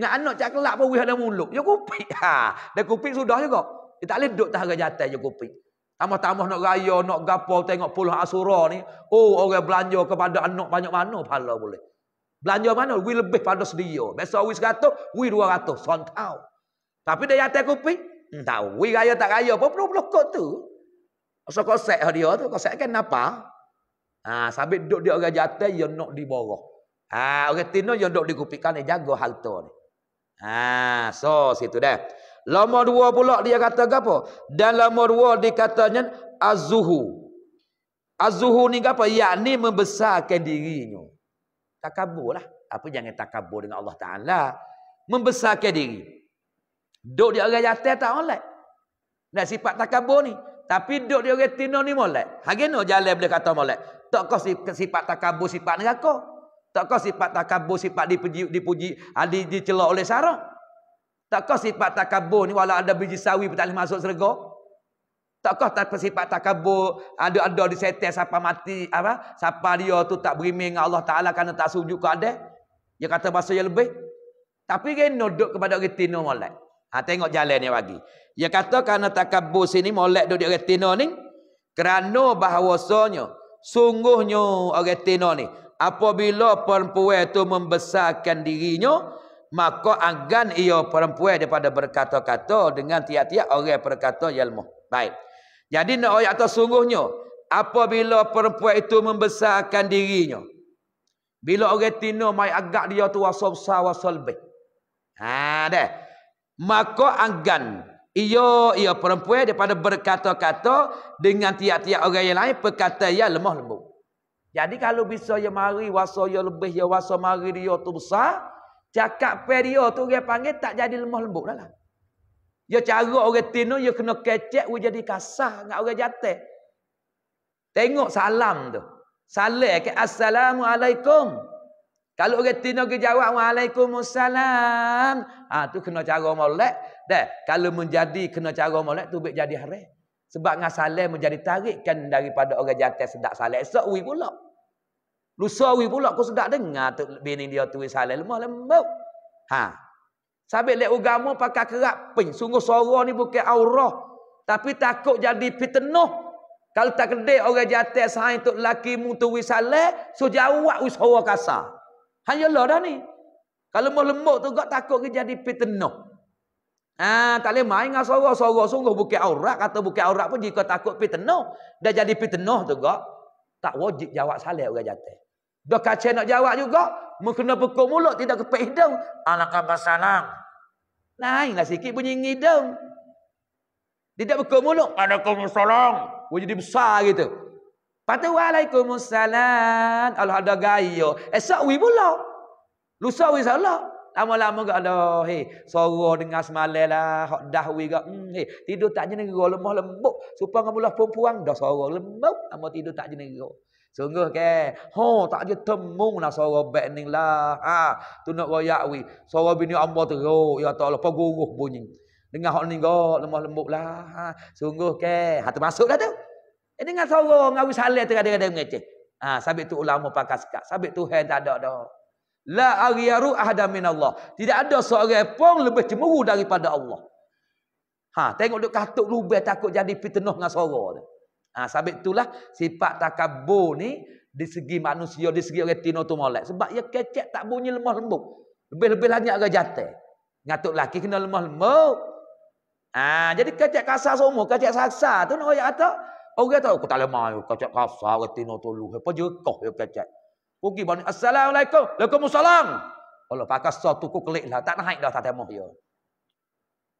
Nak anak cak kelak pun wih ada mulut. Dia kupik. Ha, dia kupik sudah juga. Dia tak boleh duduk tak harga jatah dia kupik. Tambah-tambah nak raya, nak gapau, tengok puluh asura ni. Oh, orang belanja kepada anak banyak mana pahala boleh. Belanja mana? Wih lebih pada sedia. Biasa wih 100, wih 200. Sontau. Tapi dia jatah kupik, Hmm. Tahu. Wih raya tak raya pun perlu pelukut tu. So kosek dia tu. Kosek kan apa? Ha, sambil duduk dia orang jatuh, dia ya nak diboroh. Ha, orang tino yang duduk dikupikan dia jaga hal tu. Ha, so situ dah. Lama dua pula dia kata apa? Dan lama dua dia katanya azuhu. Azuhu ni apa? Yakni membesarkan dirinya. Takabur lah. Apa jangan takabur dengan Allah Ta'ala. Membesarkan diri. Duk di orang yatir tak molek. Nak sifat takabur ni. Tapi duk di orang tino ni molek. Hagino jalan boleh kata molek. Tak kau sifat takabur, sifat neraka. Tak kau sifat takabur, sifat dipuji, dipuji Adi dicelok oleh sarang. Tak kau sifat takabur ni walau ada biji sawi pun tak boleh masuk serga. Tak kau tak sifat takabur, ada-ada di setel siapa mati, apa? siapa dia tu tak berimeng dengan Allah Ta'ala kerana tak sujud ke ada. Dia kata bahasa yang lebih. Tapi dia nuduk kepada orang tino molek. Ha, tengok jalan ni bagi. Dia kata kerana takabur sini molek duduk orang Tino ni. Kerana bahawasanya. Sungguhnya orang Tino ni. Apabila perempuan itu membesarkan dirinya. Maka agan ia perempuan daripada berkata-kata. Dengan tiap-tiap orang berkata ilmu. Baik. Jadi nak ayat atas sungguhnya. Apabila perempuan itu membesarkan dirinya. Bila orang Tino mai agak dia tu wasa besar wasa lebih. Haa maka anggan ia ia perempuan daripada berkata-kata dengan tiap-tiap orang yang lain perkataan lemah lembut jadi kalau bisa ia mari waso ia lebih ia waso mari dia tu besar cakap pe dia tu dia panggil tak jadi lemah lembut lah. dia cara orang tino dia kena kecek dia jadi kasar dengan orang jatuh tengok salam tu salam ke assalamualaikum kalau orang tino dia jawab waalaikumsalam Ha, tu kena cara maulat. Dah, kalau menjadi kena cara maulat, tu baik jadi hari. Sebab dengan salam menjadi tarikkan daripada orang jatah sedak salam. Esok we pula. Lusa we pula, aku sedak dengar tu, bini dia tu we salam. Lemah lembut. Ha. Sambil lihat ugamu pakai kerap, ping. Sungguh sorong ni bukan aurah. Tapi takut jadi pitenuh. Kalau tak kedek orang jatah sahaja untuk lelaki mu tu we salam, so jawab we sorong kasar. Hanya lah dah ni. Kalau mau lembut tu, kau takut ke jadi pitenuh. Ah, ha, tak boleh main dengan sorok. Sorok sungguh bukit aurat. atau bukit aurat pun jika takut pitenuh. Dah jadi pitenuh tu kau. Tak wajib jawab salih orang jatuh. Dah kacau nak jawab juga. Mengkena pukul mulut. Tidak kepek hidung. Alhamdulillah salam. Lainlah sikit bunyi hidung. Tidak pukul mulut. Alhamdulillah boleh jadi besar gitu. Patut waalaikumsalam. Allah ada gaya. Esok we Lusa we salah. Lama-lama gak ada hei, sorok dengar semalam lah, hak dah we gak. Hmm, hei, tidur tak jenis gerak lemah supaya Supa ngamulah perempuan dah sorok lembut, ama tidur tak jenis Sungguh ke, ha tak je temung lah sorok bek ning lah. Ha, tu nak royak we. Sorok bini ambo teruk, ya tak lah bunyi. Dengar hak ni gak lemah lembut lah. Ha, sungguh ke, ha masuk dah tu. Eh, dengar sorok ngawi salam terada-ada mengeceh. Ha, sabit tu ulama pakai sekat. Sabit tu hen tak ada dah la aghyaru ahada Allah. Tidak ada seorang pun lebih cemburu daripada Allah. Ha, tengok duk katuk lubang takut jadi fitnah dengan suara tu. Ha, sebab itulah sifat takabur ni di segi manusia, di segi orang tino tu molek. Sebab ia kecek tak bunyi lemah lembut. Lebih-lebih lagi agak jatuh. Ngatuk laki kena lemah lembut. Ha, jadi kecek kasar semua, kecek kasar tu nak no, ayat kata. Orang tahu aku tak lemah, kecek kasar, orang tino tu lu. Apa je kau yang kecek? Pergi bani assalamualaikum. Waalaikumsalam. Kalau pakai so tukuk kelik lah. Tak naik dah tak temuh dia.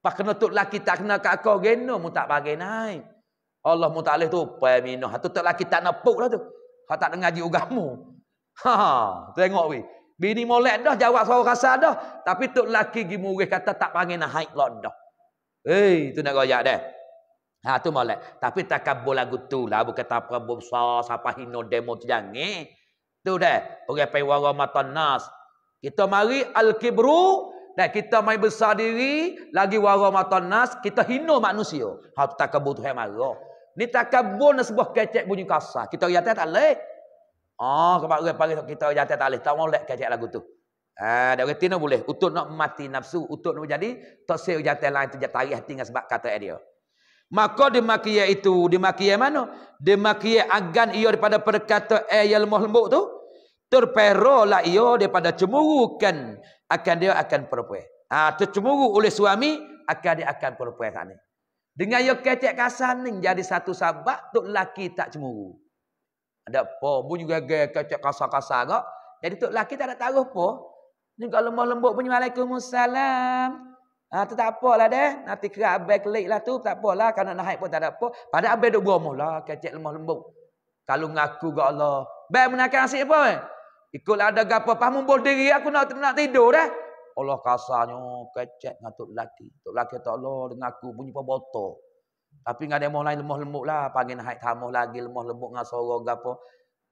Pak kena tuk laki tak kena kat kau gena mu tak bagi naik. Allah mu tak leh tu peminah. Tu tuk laki tak nepuk lah tu. Ha tak dengar ji ugamu. Ha, ha, tengok weh. Bini molek dah jawab suara kasar dah. Tapi tuk laki gi murih kata tak panggil nak haid lah dah. Hei, tu nak gojak dah. Ha tu molek. Tapi takabbur lagu tu lah bukan tak apa besar siapa hino demo tu jangan. Eh. Tu dah. Orang pergi warah matan nas. Kita mari al-kibru. Dan kita mai besar diri. Lagi warah matan nas. Kita hina manusia. Hal tak kebun tu yang marah. Ni tak kebun sebuah kecek bunyi kasar. Kita riatan tak boleh. Oh, ha, kebab orang panggil kita riatan tak boleh. Tak boleh kecek lagu tu. Ah, dia kata nak boleh. Untuk nak mati nafsu. Untuk nak jadi. Tak sehari riatan lain. Tidak tarik hati dengan sebab kata dia. Maka dimakia itu. Dimakia mana? Dimakia agan ia daripada perkata yang lemah tu terperolah ia daripada cemurukan akan dia akan perempuan. Ha, tercemuru oleh suami akan dia akan perempuan kat ni. Dengan ia kecek kasar ni jadi satu sahabat tu lelaki tak cemuru. Ada apa pun juga kecek kasar-kasar kak. Jadi tu lelaki tak ada taruh pun. Ni kalau lembut lembut punya Waalaikumsalam. Ha, tu tak apalah deh. Nanti kerak abai kelik lah tu. Tak apalah. Kalau nak naik pun tak ada apa. Padahal abai duk beramuh lah. Kecek lemah lembut. Kalau ngaku ke Allah. Baik menakan asyik pun. Ikutlah ada gapa. Pahamu bos diri aku nak, nak tidur dah. Allah kasarnya kecek dengan tuk lelaki. Tuk lelaki tak Allah dengan aku bunyi pun botol. Tapi ngada demoh lain lemah lemuk lah. Panggil naik tamuh lagi lemah lemuk dengan sorok gapa.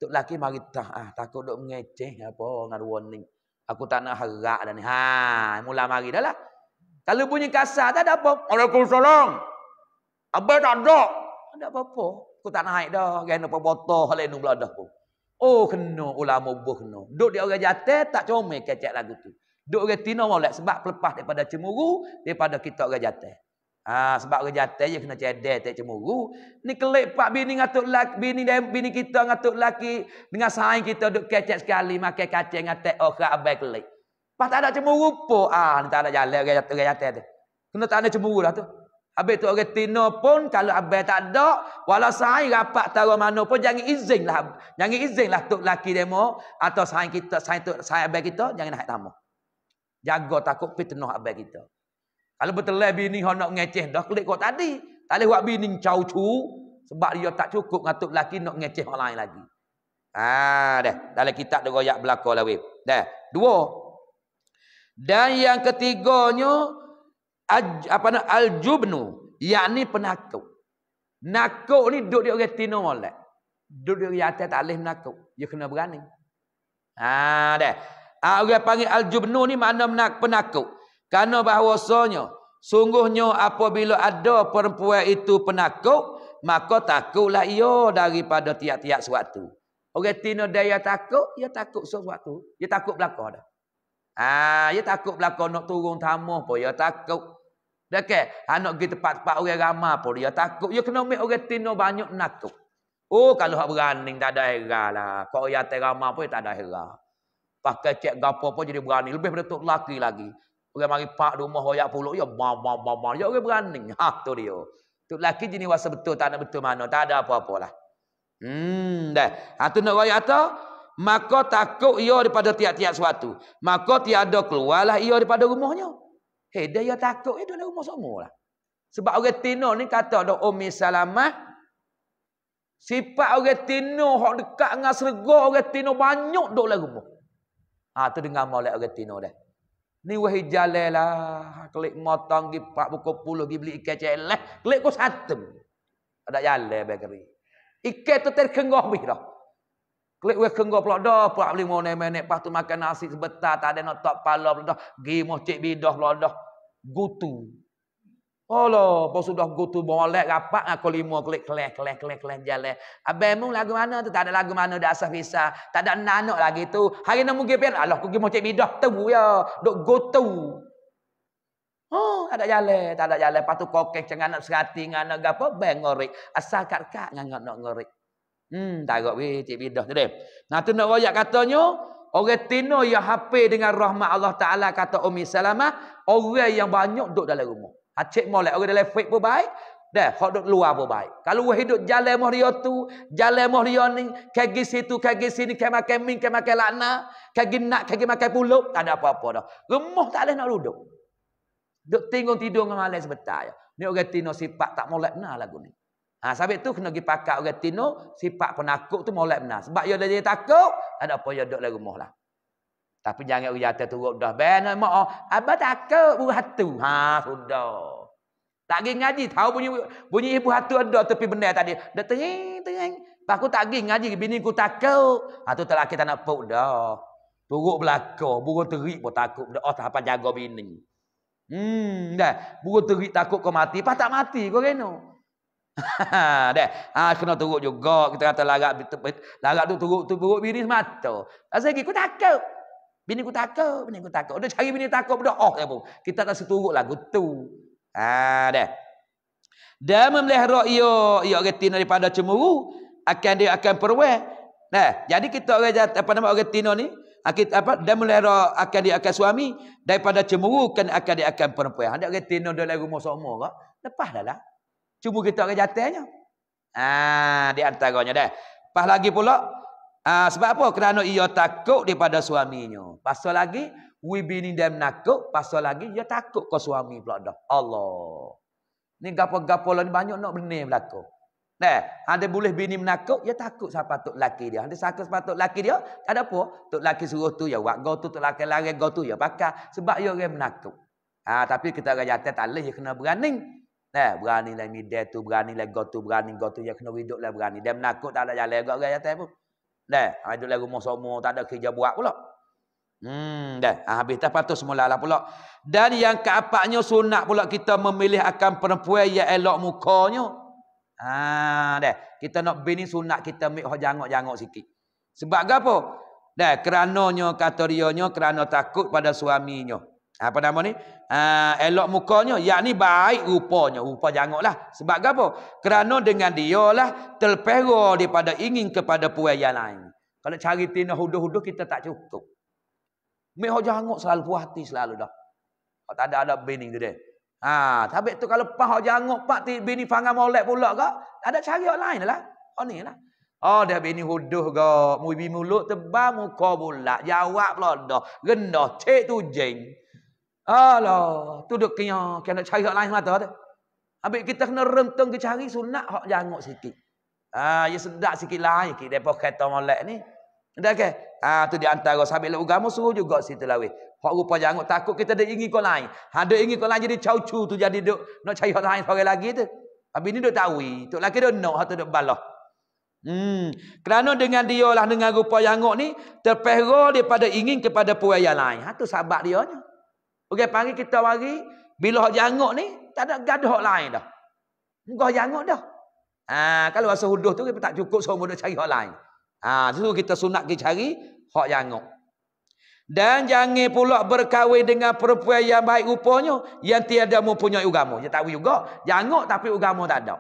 Tuk lelaki mari tak. Ah, takut duk mengeceh apa dengan warning. Aku tak nak harap dah ni. Ha, mula mari dah lah. Kalau bunyi kasar tak ada apa. Waalaikumsalam. Abang tak ada. Tak ada apa-apa. Aku tak naik dah. Gain apa botol. Halainu belah dah pun. Oh kena ulama oh, buh kena. Duk di orang jatuh tak comel kecek lagu tu. Duk orang tina maulak sebab pelepas daripada cemuru daripada kita orang jatuh. Ha, sebab orang jatuh je kena cedek tak cemuru. Ni kelip pak bini ngatuk laki, bini bini kita ngatuk laki dengan sain kita duk kecek sekali makan kacang dengan tak orang abai kelip. Pas tak ada cemuru pun. Ah, ha, ni tak ada jalan orang jatuh. Kena tak ada cemuru lah tu. Habis tu orang tina pun kalau abai tak ada, walau sahai rapat taruh mana pun jangan izinlah. Jangan izinlah tok laki demo atau sahai kita, sahai tok sahai abai kita jangan nak tamu. Jaga takut fitnah abai kita. Kalau betul lah bini hok nak ngeceh dah klik kau tadi, tak leh buat bini cau-cau sebab dia tak cukup ngatuk laki nak ngeceh orang lain lagi. Ah dah, dalam kitab deroyak belaka lah weh. Dah, dua. Dan yang ketiganya apa nama aljubnu yakni penakut nakut ni duduk di orang tino molek duduk di orang atas tak leh menakut dia kena berani ha dah ha, panggil aljubnu ni makna menak penakut kerana bahawasanya sungguhnya apabila ada perempuan itu penakut maka takutlah ia daripada tiap-tiap suatu. orang tino daya takut ia takut suatu, ia takut belaka dah Ah, ha, dia takut belakang nak turun tamah pun dia takut. Dekat, anak pergi tempat-tempat orang ramah pun dia takut. Dia kena ambil orang tino banyak nakut. Oh, kalau hak berani tak ada hera lah. Kau orang yang teramah pun tak ada hera. Pakai cek gapa pun jadi berani. Lebih pada tu lelaki lagi. Orang mari pak rumah orang puluk, ya ma ma ma ma. Ya orang berani. Ha, tu dia. Tu lelaki jenis wasa betul, tak ada betul mana. Tak ada apa-apa lah. Hmm, dah. Ha, tu nak rakyat tu. Maka takut ia daripada tiap-tiap suatu. Maka tiada keluarlah ia daripada rumahnya. Hei, dia yang takut. Eh, dia dah umur semua lah. Sebab orang Tino ni kata dok Umi Salamah. Sifat orang Tino yang dekat dengan serga orang Tino banyak dok lah rumah. Ha, tu dengar maulik orang Tino dah. Ni wahi jalan lah. ha, Klik motong, pergi pak buku puluh, pergi beli ikan celah. Klik kau satu. Ada jalan bakery. Ikan tu terkenggah habis dah. Klik wahi kenggah pulak dah. Pulak beli mau naik-naik. Lepas tu makan nasi sebetar. Tak ada nak tak pala pulak dah. Gimoh cik bidah pulak dah gutu. Allah, pas sudah gutu molek rapat dengan kelima kelek kelek kelek kelek kelek jalan. Abang mu lagu mana tu? Tak ada lagu mana dah asah visa, Tak ada nanak lagi tu. Hari nak mungkin pian Allah aku gimo cek bidah tahu ya. Dok gutu. Oh, ah, ada jalan, tak ada jalan. Patu kokek jangan nak serati dengan anak gapo bang ngorek. Asal kat kat ngan nak ngorek. Hmm, tak ada weh cek bidah tu deh. Nah tu nak royak katanya, Orang tino yang hampir dengan rahmat Allah Ta'ala kata Umi Salamah. Orang yang banyak duduk dalam rumah. Hacik molek. Orang dalam fake pun baik. Dah, kalau duduk luar pun baik. Kalau orang hidup jalan mahriya tu, jalan mahriya ni, kegi situ, kegi sini, kegi makan min, kegi makan lakna, kegi nak, kegi makan puluk, tak ada apa-apa dah. Rumah tak boleh nak duduk. Duduk tinggung tidur dengan malam sebentar. Ni orang tino sifat tak molek nak lagu ni. Ha, sampai tu kena pergi pakar orang tino, sifat penakut tu molek benar. Sebab dia jadi takut, ada apa yang duduk dalam rumah lah. Tapi jangan orang jatuh turut dah. Benar mak, oh, abah takut buruh hatu. Ha, sudah. Tak pergi ngaji, tahu bunyi bunyi ibu hatu ada tepi benda tadi. Dah tering, tering. Lepas aku tak pergi ngaji, bini aku takut. Ha, tu tak laki tak nak puk dah. Turut belakang, burung terik pun takut. Oh, tak apa jaga bini. Hmm, dah. Burung terik takut kau mati. Pas tak mati, kau kena. [LAUGHS] Dah. ha, kena turut juga. Kita kata larak, larak tu turut, tu turut bini semata. Tak sikit, aku takut. Bini aku takut, bini aku takut. Dia cari bini takut, dia oh. Ya, kita tak seturut lagu tu. Ha, dah. Dan memelihara ia, ia reti daripada cemuru, akan dia akan perwek. Nah, jadi kita orang apa nama orang Tino ni? Akit ha, apa dan melera akan dia akan suami daripada cemuru kan akan dia akan perempuan. Hendak ha, orang Tino dalam lagu semua ke? Lepas dah lah. Cuba kita ke jatahnya. Haa, di antaranya dah. Lepas lagi pula, aa, ha, sebab apa? Kerana ia takut daripada suaminya. Pasal lagi, wibini dia menakut. Pasal lagi, ia takut ke suami pula dah. Allah. Ni gapa-gapa lah ni banyak nak benih berlaku. Nah, hantar boleh bini menakut, ia takut siapa tuk laki dia. Hantar sakit siapa tuk laki dia, ada apa. Tuk laki suruh tu, ya wak gau tu, tuk laki lari gau tu, ya pakai Sebab ia orang menakut. Ha, tapi kita orang jatuh, tak boleh, kena berani. Nah, eh, berani lah mide tu, berani lah got tu, berani got tu. Dia kena hidup lah berani. Dia menakut tak ada jalan got orang atas pun. Nah, ha, hidup lah rumah semua, tak ada kerja buat pula. Hmm, dah. Ha, habis tak patut semula lah pula. Dan yang keapaknya sunat pula kita memilih akan perempuan yang elok mukanya. Ah, ha, dah. Kita nak bini sunat kita mik hok jangok-jangok sikit. Sebab apa? Dah, kerananya kata kerana takut pada suaminya. Ha, apa nama ni? Uh, elok mukanya. Yang ni baik rupanya. Rupa jangok lah. Sebab apa? Kerana dengan dia lah. Terpera daripada ingin kepada puan yang lain. Kalau cari tina huduh-huduh kita tak cukup. Mereka janguk selalu puas hati selalu dah. Kalau tak ada ada bini tu dia. Ha, tapi tu kalau pas orang janguk. Pak bini pangan molek pula ke? Tak ada cari orang lain lah. Oh ni lah. Oh dia bini huduh ke? Mubi mulut tebal muka pula. Jawab pula dah. Rendah. Cik tu jeng. Alah, tu dia kena, kena cari hak lain mata tu. Habis kita kena rentung ke cari sunat hak jangok sikit. Ah, ya sedak sikit lain sikit ya depa kata molek ni. Dah ke? Ah, tu di antara sahabat lu agama suruh juga situ lawe. Hak rupa jangok takut kita dah ingin kau lain. Ha dah ingin kau lain jadi caucu tu jadi duk nak cari hak lain sore lagi tu. Abi ni duk tawi, tok laki duk nak hak tu duk balah. Hmm, kerana dengan dia lah dengan rupa jangok ni terperah daripada ingin kepada puaya lain. Ha tu sahabat dia nya. Orang pagi kita wari, bila hak janguk ni, tak ada gaduh hak lain dah. Muka janguk dah. Ha, kalau rasa huduh tu, kita tak cukup semua nak cari hok lain. Ha, itu kita sunat pergi cari hok janguk. Dan jangan pula berkahwin dengan perempuan yang baik rupanya, yang tiada mempunyai ugamu. Dia tahu juga, janguk tapi ugamu tak ada.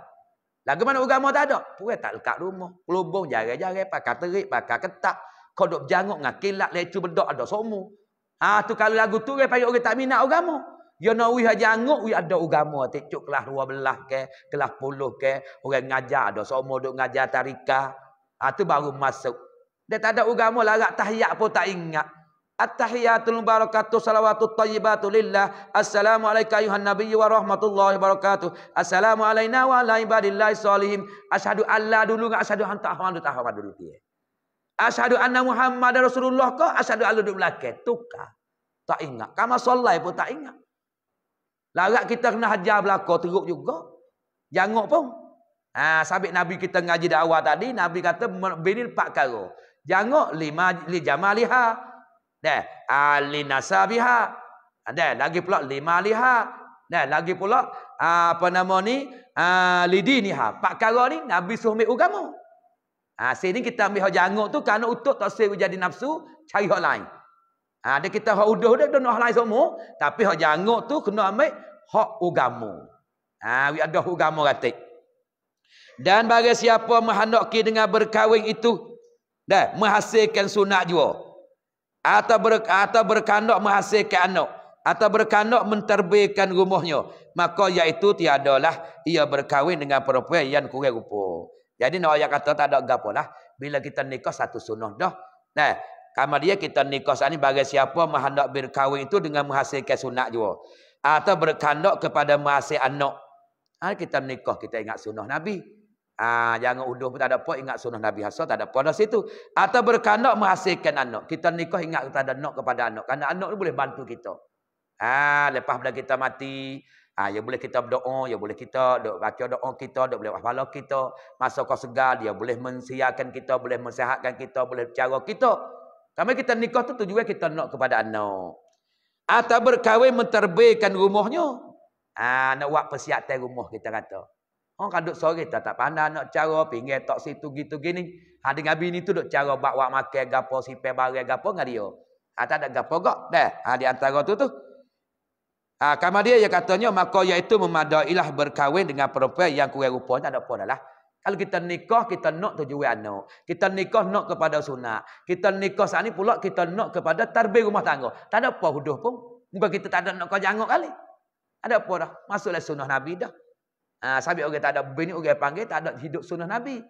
Lagi mana ugamu tak ada? Pura tak lekat rumah. Kelubung, jari-jari, pakai terik, pakai ketak. Kau duduk janguk dengan kilat, lecu, bedok, ada semua. Ah tu kalau lagu tu dia panggil orang tak minat agama. Dia nak wih aja anguk wih ada agama tik cuk kelas 12 ke, kelas 10 ke, orang ngajar ada semua duk ngajar tarikah. Ah tu baru masuk. Dia tak ada agama larat tahiyat pun tak ingat. At-tahiyatul barakatuh salawatut tayyibatu lillah Assalamualaikum ayuhan nabi wa rahmatullahi barakatuh Assalamualaikum wa ala ibadillahi salihim Asyadu Allah dulu dengan asyadu hantar Ahmadu Ahmadu dulu dia Asyhadu anna Muhammad Rasulullah ke? Asyhadu alu duduk belakang. Tukar. Tak ingat. Kamar solai pun tak ingat. Larat kita kena hajar belakang. Teruk juga. Jangok pun. Ha, sabit Nabi kita ngaji di awal tadi. Nabi kata bini pak karo. Jangok lima li jama liha. Deh. Ali ha, nasabiha. Deh. Ha, lagi pula lima liha. Deh. Lagi pula. Ha, apa nama ni. Uh, lidi niha. Empat karo ni. Nabi suhmi ugamu. Ha, sini kita ambil hujah anguk tu kerana utuk tak sir jadi nafsu, cari hujah lain. Ha, dia kita hujah udah dia, dia nak lain semua. Tapi hujah anguk tu kena ambil hujah ugamu. Ha, we ada hujah ugamu ratik. Dan bagi siapa menghandoki dengan berkahwin itu, dah menghasilkan sunat jua. Atau, ber, atau berkandok menghasilkan anak. Atau berkandok menterbihkan rumahnya. Maka iaitu tiadalah ia berkahwin dengan perempuan yang kurang rupa. Jadi nak ayat kata tak ada gapo lah. Bila kita nikah satu sunnah dah. Nah, kamar dia kita nikah sekarang ni bagi siapa menghendak berkahwin itu dengan menghasilkan sunnah juga. Atau berkandak kepada menghasil anak. Ha, kita nikah, kita ingat sunnah Nabi. Ha, jangan uduh pun tak ada apa, ingat sunnah Nabi Hassan, tak ada apa. Dari situ. Atau berkandak menghasilkan anak. Kita nikah ingat kita ada anak kepada anak. Karena anak ni boleh bantu kita. Ha, lepas bila kita mati, Ha, ya boleh kita berdoa, ya boleh kita baca doa kita, dia boleh wafala kita. Masa kau segar, dia boleh mensiarkan kita, boleh mensehatkan kita, boleh bercara kita. Kami kita nikah tu tujuan kita nak kepada anak. Atau ah, berkahwin menterbihkan rumahnya. Ha, nak buat persiapan rumah kita kata. Oh, kalau duduk sore, kita tak pandai nak cara, pinggir tak situ, gitu, gini. Ha, dengan bini tu duduk cara, buat makan, gapo, sipir, bari, gapo, dengan dia. Ha, tak ada gapo kok. Dah, ha, di antara tu tu. Ha, ah, kamar dia yang katanya maka iaitu memadailah berkahwin dengan perempuan yang kurang rupa tak ada apa dah lah. Kalau kita nikah kita nak tujuan anak. Kita nikah nak kepada sunat. Kita nikah saat ni pula kita nak kepada tarbih rumah tangga. Tak ada apa huduh pun. Bukan kita tak ada nak kau jangok kali. Ada apa dah? Masuklah sunnah Nabi dah. Ha, ah, sabit orang tak ada bini, orang panggil, tak ada hidup sunnah Nabi.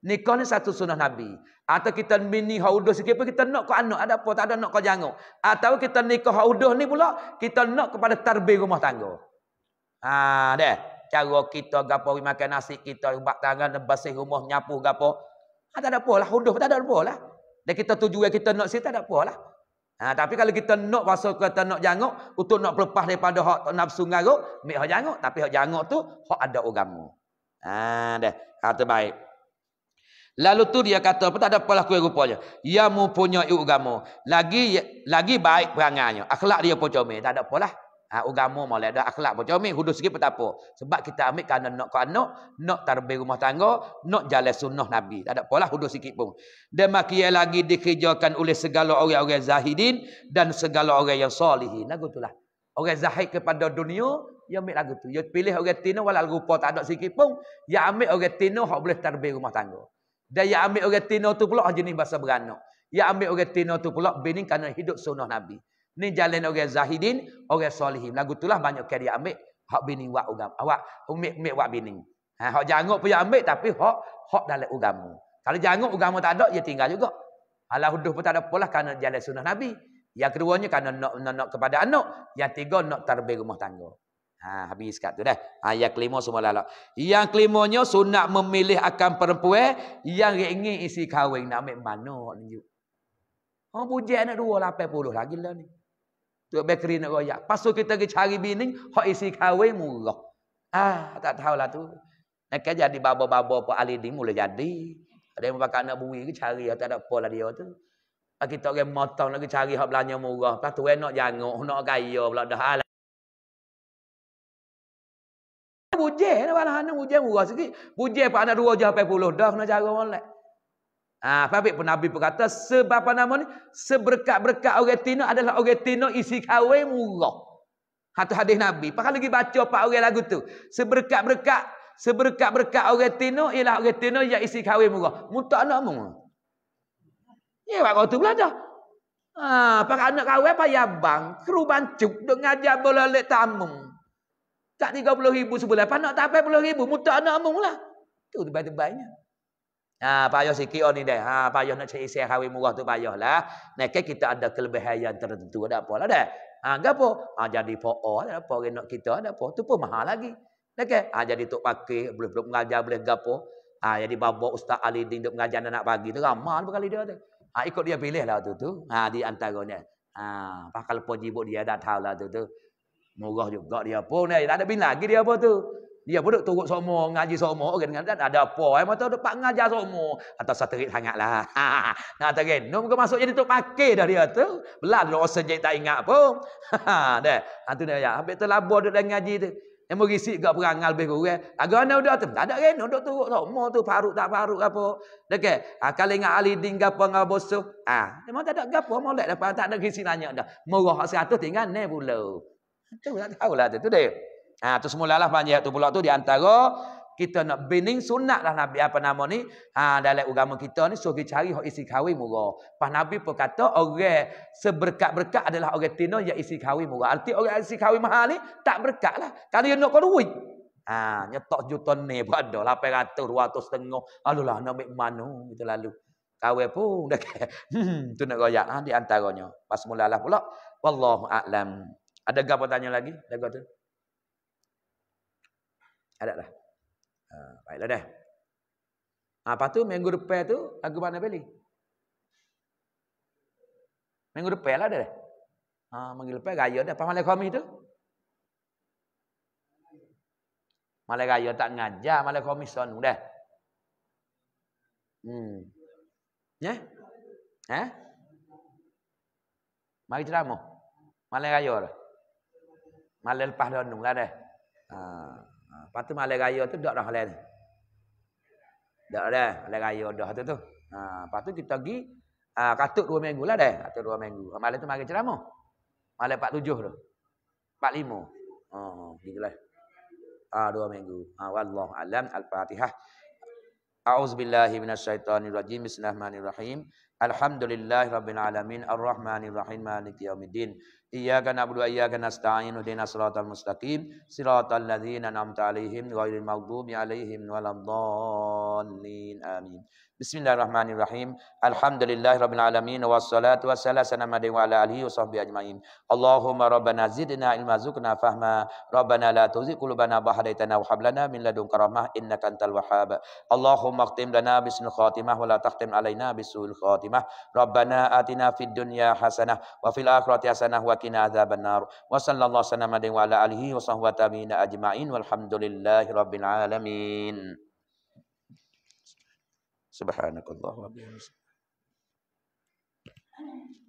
Nikah ni satu sunnah Nabi. Atau kita mini haudah sikit pun kita nak ke anak. Ada apa, tak ada nak ke janguk. Atau kita nikah haudah ni pula, kita nak kepada tarbih rumah tangga. Haa, deh. Cara kita gapa, makan nasi kita, bak tangan, basih rumah, nyapu gapa. Ha, tak ada apa lah, haudah tak ada apa lah. Dan kita tujuan kita nak sikit, tak ada apa lah. Ha, tapi kalau kita nak pasal kita nak janguk, untuk nak pelepas daripada hak nafsu ngaruk, ambil hak janguk. Tapi hak janguk tu, hak ada agama. Haa, deh. Hak terbaik. Lalu tu dia kata, apa tak ada apalah kuih rupanya. Ia ya, mempunyai ugamu. Lagi lagi baik perangannya. Akhlak dia pun comel. Tak ada apalah. Ha, ugamu malah. Ada akhlak pun comel. Hudus sikit pun tak apa. Sebab kita ambil kerana nak ke anak. Nak tarbih rumah tangga. Nak jalan sunnah Nabi. Tak ada apalah. Hudus sikit pun. Demakia lagi dikerjakan oleh segala orang-orang zahidin. Dan segala orang yang salihin. Lagu tu lah. Orang zahid kepada dunia. Dia ambil lagu tu. Dia pilih orang tina. Walau rupa tak ada sikit pun. Dia ambil orang tina. Yang boleh tarbih rumah tangga. Dan yang ambil orang tino tu pula oh, jenis bahasa beranak. Yang ambil orang tino tu pula bini kerana hidup sunnah Nabi. Ni jalan orang Zahidin, orang Solihim. Lagu tu lah banyak kali ambil. Hak bini wak ugam. Awak ah, umik umik wak bini. Ha, hak janguk pun yang ambil tapi hak hak dalam ugamu. Kalau janguk ugamu tak ada, dia tinggal juga. Alah huduh pun tak ada pula kerana jalan sunnah Nabi. Yang keduanya kerana nak, nak, nak kepada anak. Yang tiga nak terbih rumah tangga. Ha, habis kat tu dah. Ha, yang kelima semua lalak. Yang kelimanya sunat memilih akan perempuan yang ingin isi kahwin. Nak ambil mana awak tunjuk. Oh, bujian anak dua, lah, lapan puluh lagi lah ni. Tu bakery nak royak. Lepas tu kita pergi cari bini, awak isi kahwin murah. Ah, tak tahu lah tu. Nak jadi baba-baba apa ahli ni mula jadi. Ada yang pakai anak bui ke cari, tak ada apa lah dia tu. Ha, kita orang matang nak cari hak belanja murah. Lepas tu nak jangok, nak kaya pula dah bujeh nak balah anak bujeh murah sikit. Bujeh pak anak 2 jam 40 dah kena cara molek. Ah, ha, tapi Nabi berkata sebab apa nama ni? Seberkat-berkat orang Tino adalah orang Tino isi kahwin murah. Hatu hadis Nabi. Pakai lagi baca pak orang lagu tu. Seberkat-berkat seberkat-berkat orang Tino ialah orang Tino yang isi kahwin murah. Mutak nak mu. Ya, buat tu belajar. Ah, ha, pakai anak kahwin payah bang. Kru bancuk duk ngajar bola tamung. Tak tiga puluh ribu sebulan. Apa nak tak puluh ribu? Mutak anak amung lah. Itu tiba-tibanya. Haa, payah sikit orang ni dah. Haa, payah nak cari isi kahwin murah tu payah lah. Nekah kan kita ada kelebihan yang tertentu. Ada apa lah dah. Haa, ha, tak apa. Haa, jadi po'or. Ada apa orang nak kita. Ada apa. Itu pun mahal lagi. Nekah. Kan? Haa, jadi tuk pakai. Boleh belum mengajar. Boleh gapo. Haa, jadi babak Ustaz Ali Din duk mengajar anak pagi itu Ramah lah berkali dia tu. Haa, ikut dia pilih lah tu tu. Haa, di antaranya. Haa, pakal pun jibuk dia dah tahu lah tu tu. Murah juga dia pun. Eh. Tak ada bin lagi dia apa tu. Dia pun duduk turut somo, ngaji semua. Okay, dengan, dengan, ada apa? Eh, Mata pak ngajar semua. Atau satirik sangat lah. [LAUGHS] nah, tak kena. Okay. masuk jadi tu pakai dah dia tu. Belah dulu orang sejik tak ingat pun. [LAUGHS] Dah. Hantu dia, ya. Habis tu labur duduk dan ngaji tu. Yang merisik juga perangal lebih kurang. Agar anda duduk tu. Tak ada kena. Duduk turut semua tu. Paruk tak paruk apa. Dah okay. ha, Kalau ingat Ali Din gapa dengan bosu. Ah, ha. Memang tak ada gapa. Mereka tak ada kisi nanya dah. Murah 100 tinggal ni pulau. Itu tak tahu lah, tu dia. Ha, tu semulalah panjang tu pula tu di antara kita nak bining sunat lah Nabi apa nama ni. Ha, dalam agama kita ni suruh cari hak isi kahwin murah. Pas Nabi pun kata orang seberkat-berkat adalah orang tino yang isi kahwin murah. Arti orang isi kahwin mahal ni tak berkat lah. Kerana dia nak kau duit. Ha, nyetok juta ni pun ada. 800, lah, 200 setengah. Alulah nak ambil mana gitu lalu. Kahwin pun dah [LAUGHS] Hmm, tu nak royak ha, di antaranya. Pas mulalah pula. Wallahualam. Ada gapo tanya lagi? Lagu tu. Ada lah. Ha, baiklah dah. Ha, tu minggu depan tu lagu mana pilih? Minggu depan lah dah. Ha, minggu depan gaya dah. Pamalai kami tu. Malai gaya tak ngajar. malah kami sonu dah. Hmm. Ya? Yeah? Ha? Eh? Mari ceramah. Malai gaya lah. Malam lepas dah nung lah dah. Ha, ha. Lepas tu malam raya tu dah dah halal ni. Dah dah, malam raya dah tu tu. Ha. Lepas tu kita pergi, ha, katuk dua minggu lah dah. Katuk dua minggu. Ha, malam tu mari ceramah. Malam empat tujuh tu. Empat lima. Ha, gitulah. Ha, dua minggu. Ha, Wallahu alam al-fatihah. A'udzu billahi minasyaitonir rajim. Bismillahirrahmanirrahim. Alhamdulillahirabbil alamin. Arrahmanirrahim. Maliki yaumiddin. إياك نعبد وإياك نستعين اهدنا الصراط المستقيم صراط الذين أنعمت عليهم غير المغضوب عليهم ولا الضالين آمين بسم الله الرحمن الرحيم الحمد لله رب العالمين والصلاة والسلام على وعلى آله وصحبه أجمعين اللهم ربنا زدنا علما زكنا فهما ربنا لا تزغ قلوبنا بعد إذ هديتنا وهب لنا من لدنك رحمة إنك أنت الوهاب اللهم اختم لنا بسن الخاتمة ولا تختم علينا بسوء الخاتمة ربنا آتنا في الدنيا حسنة وفي الآخرة حسنة وقنا عذاب النار وصلى الله وسلم عليه وعلى آله وصحبه وتابعين أجمعين والحمد لله رب العالمين سبحانك الله وبحمدك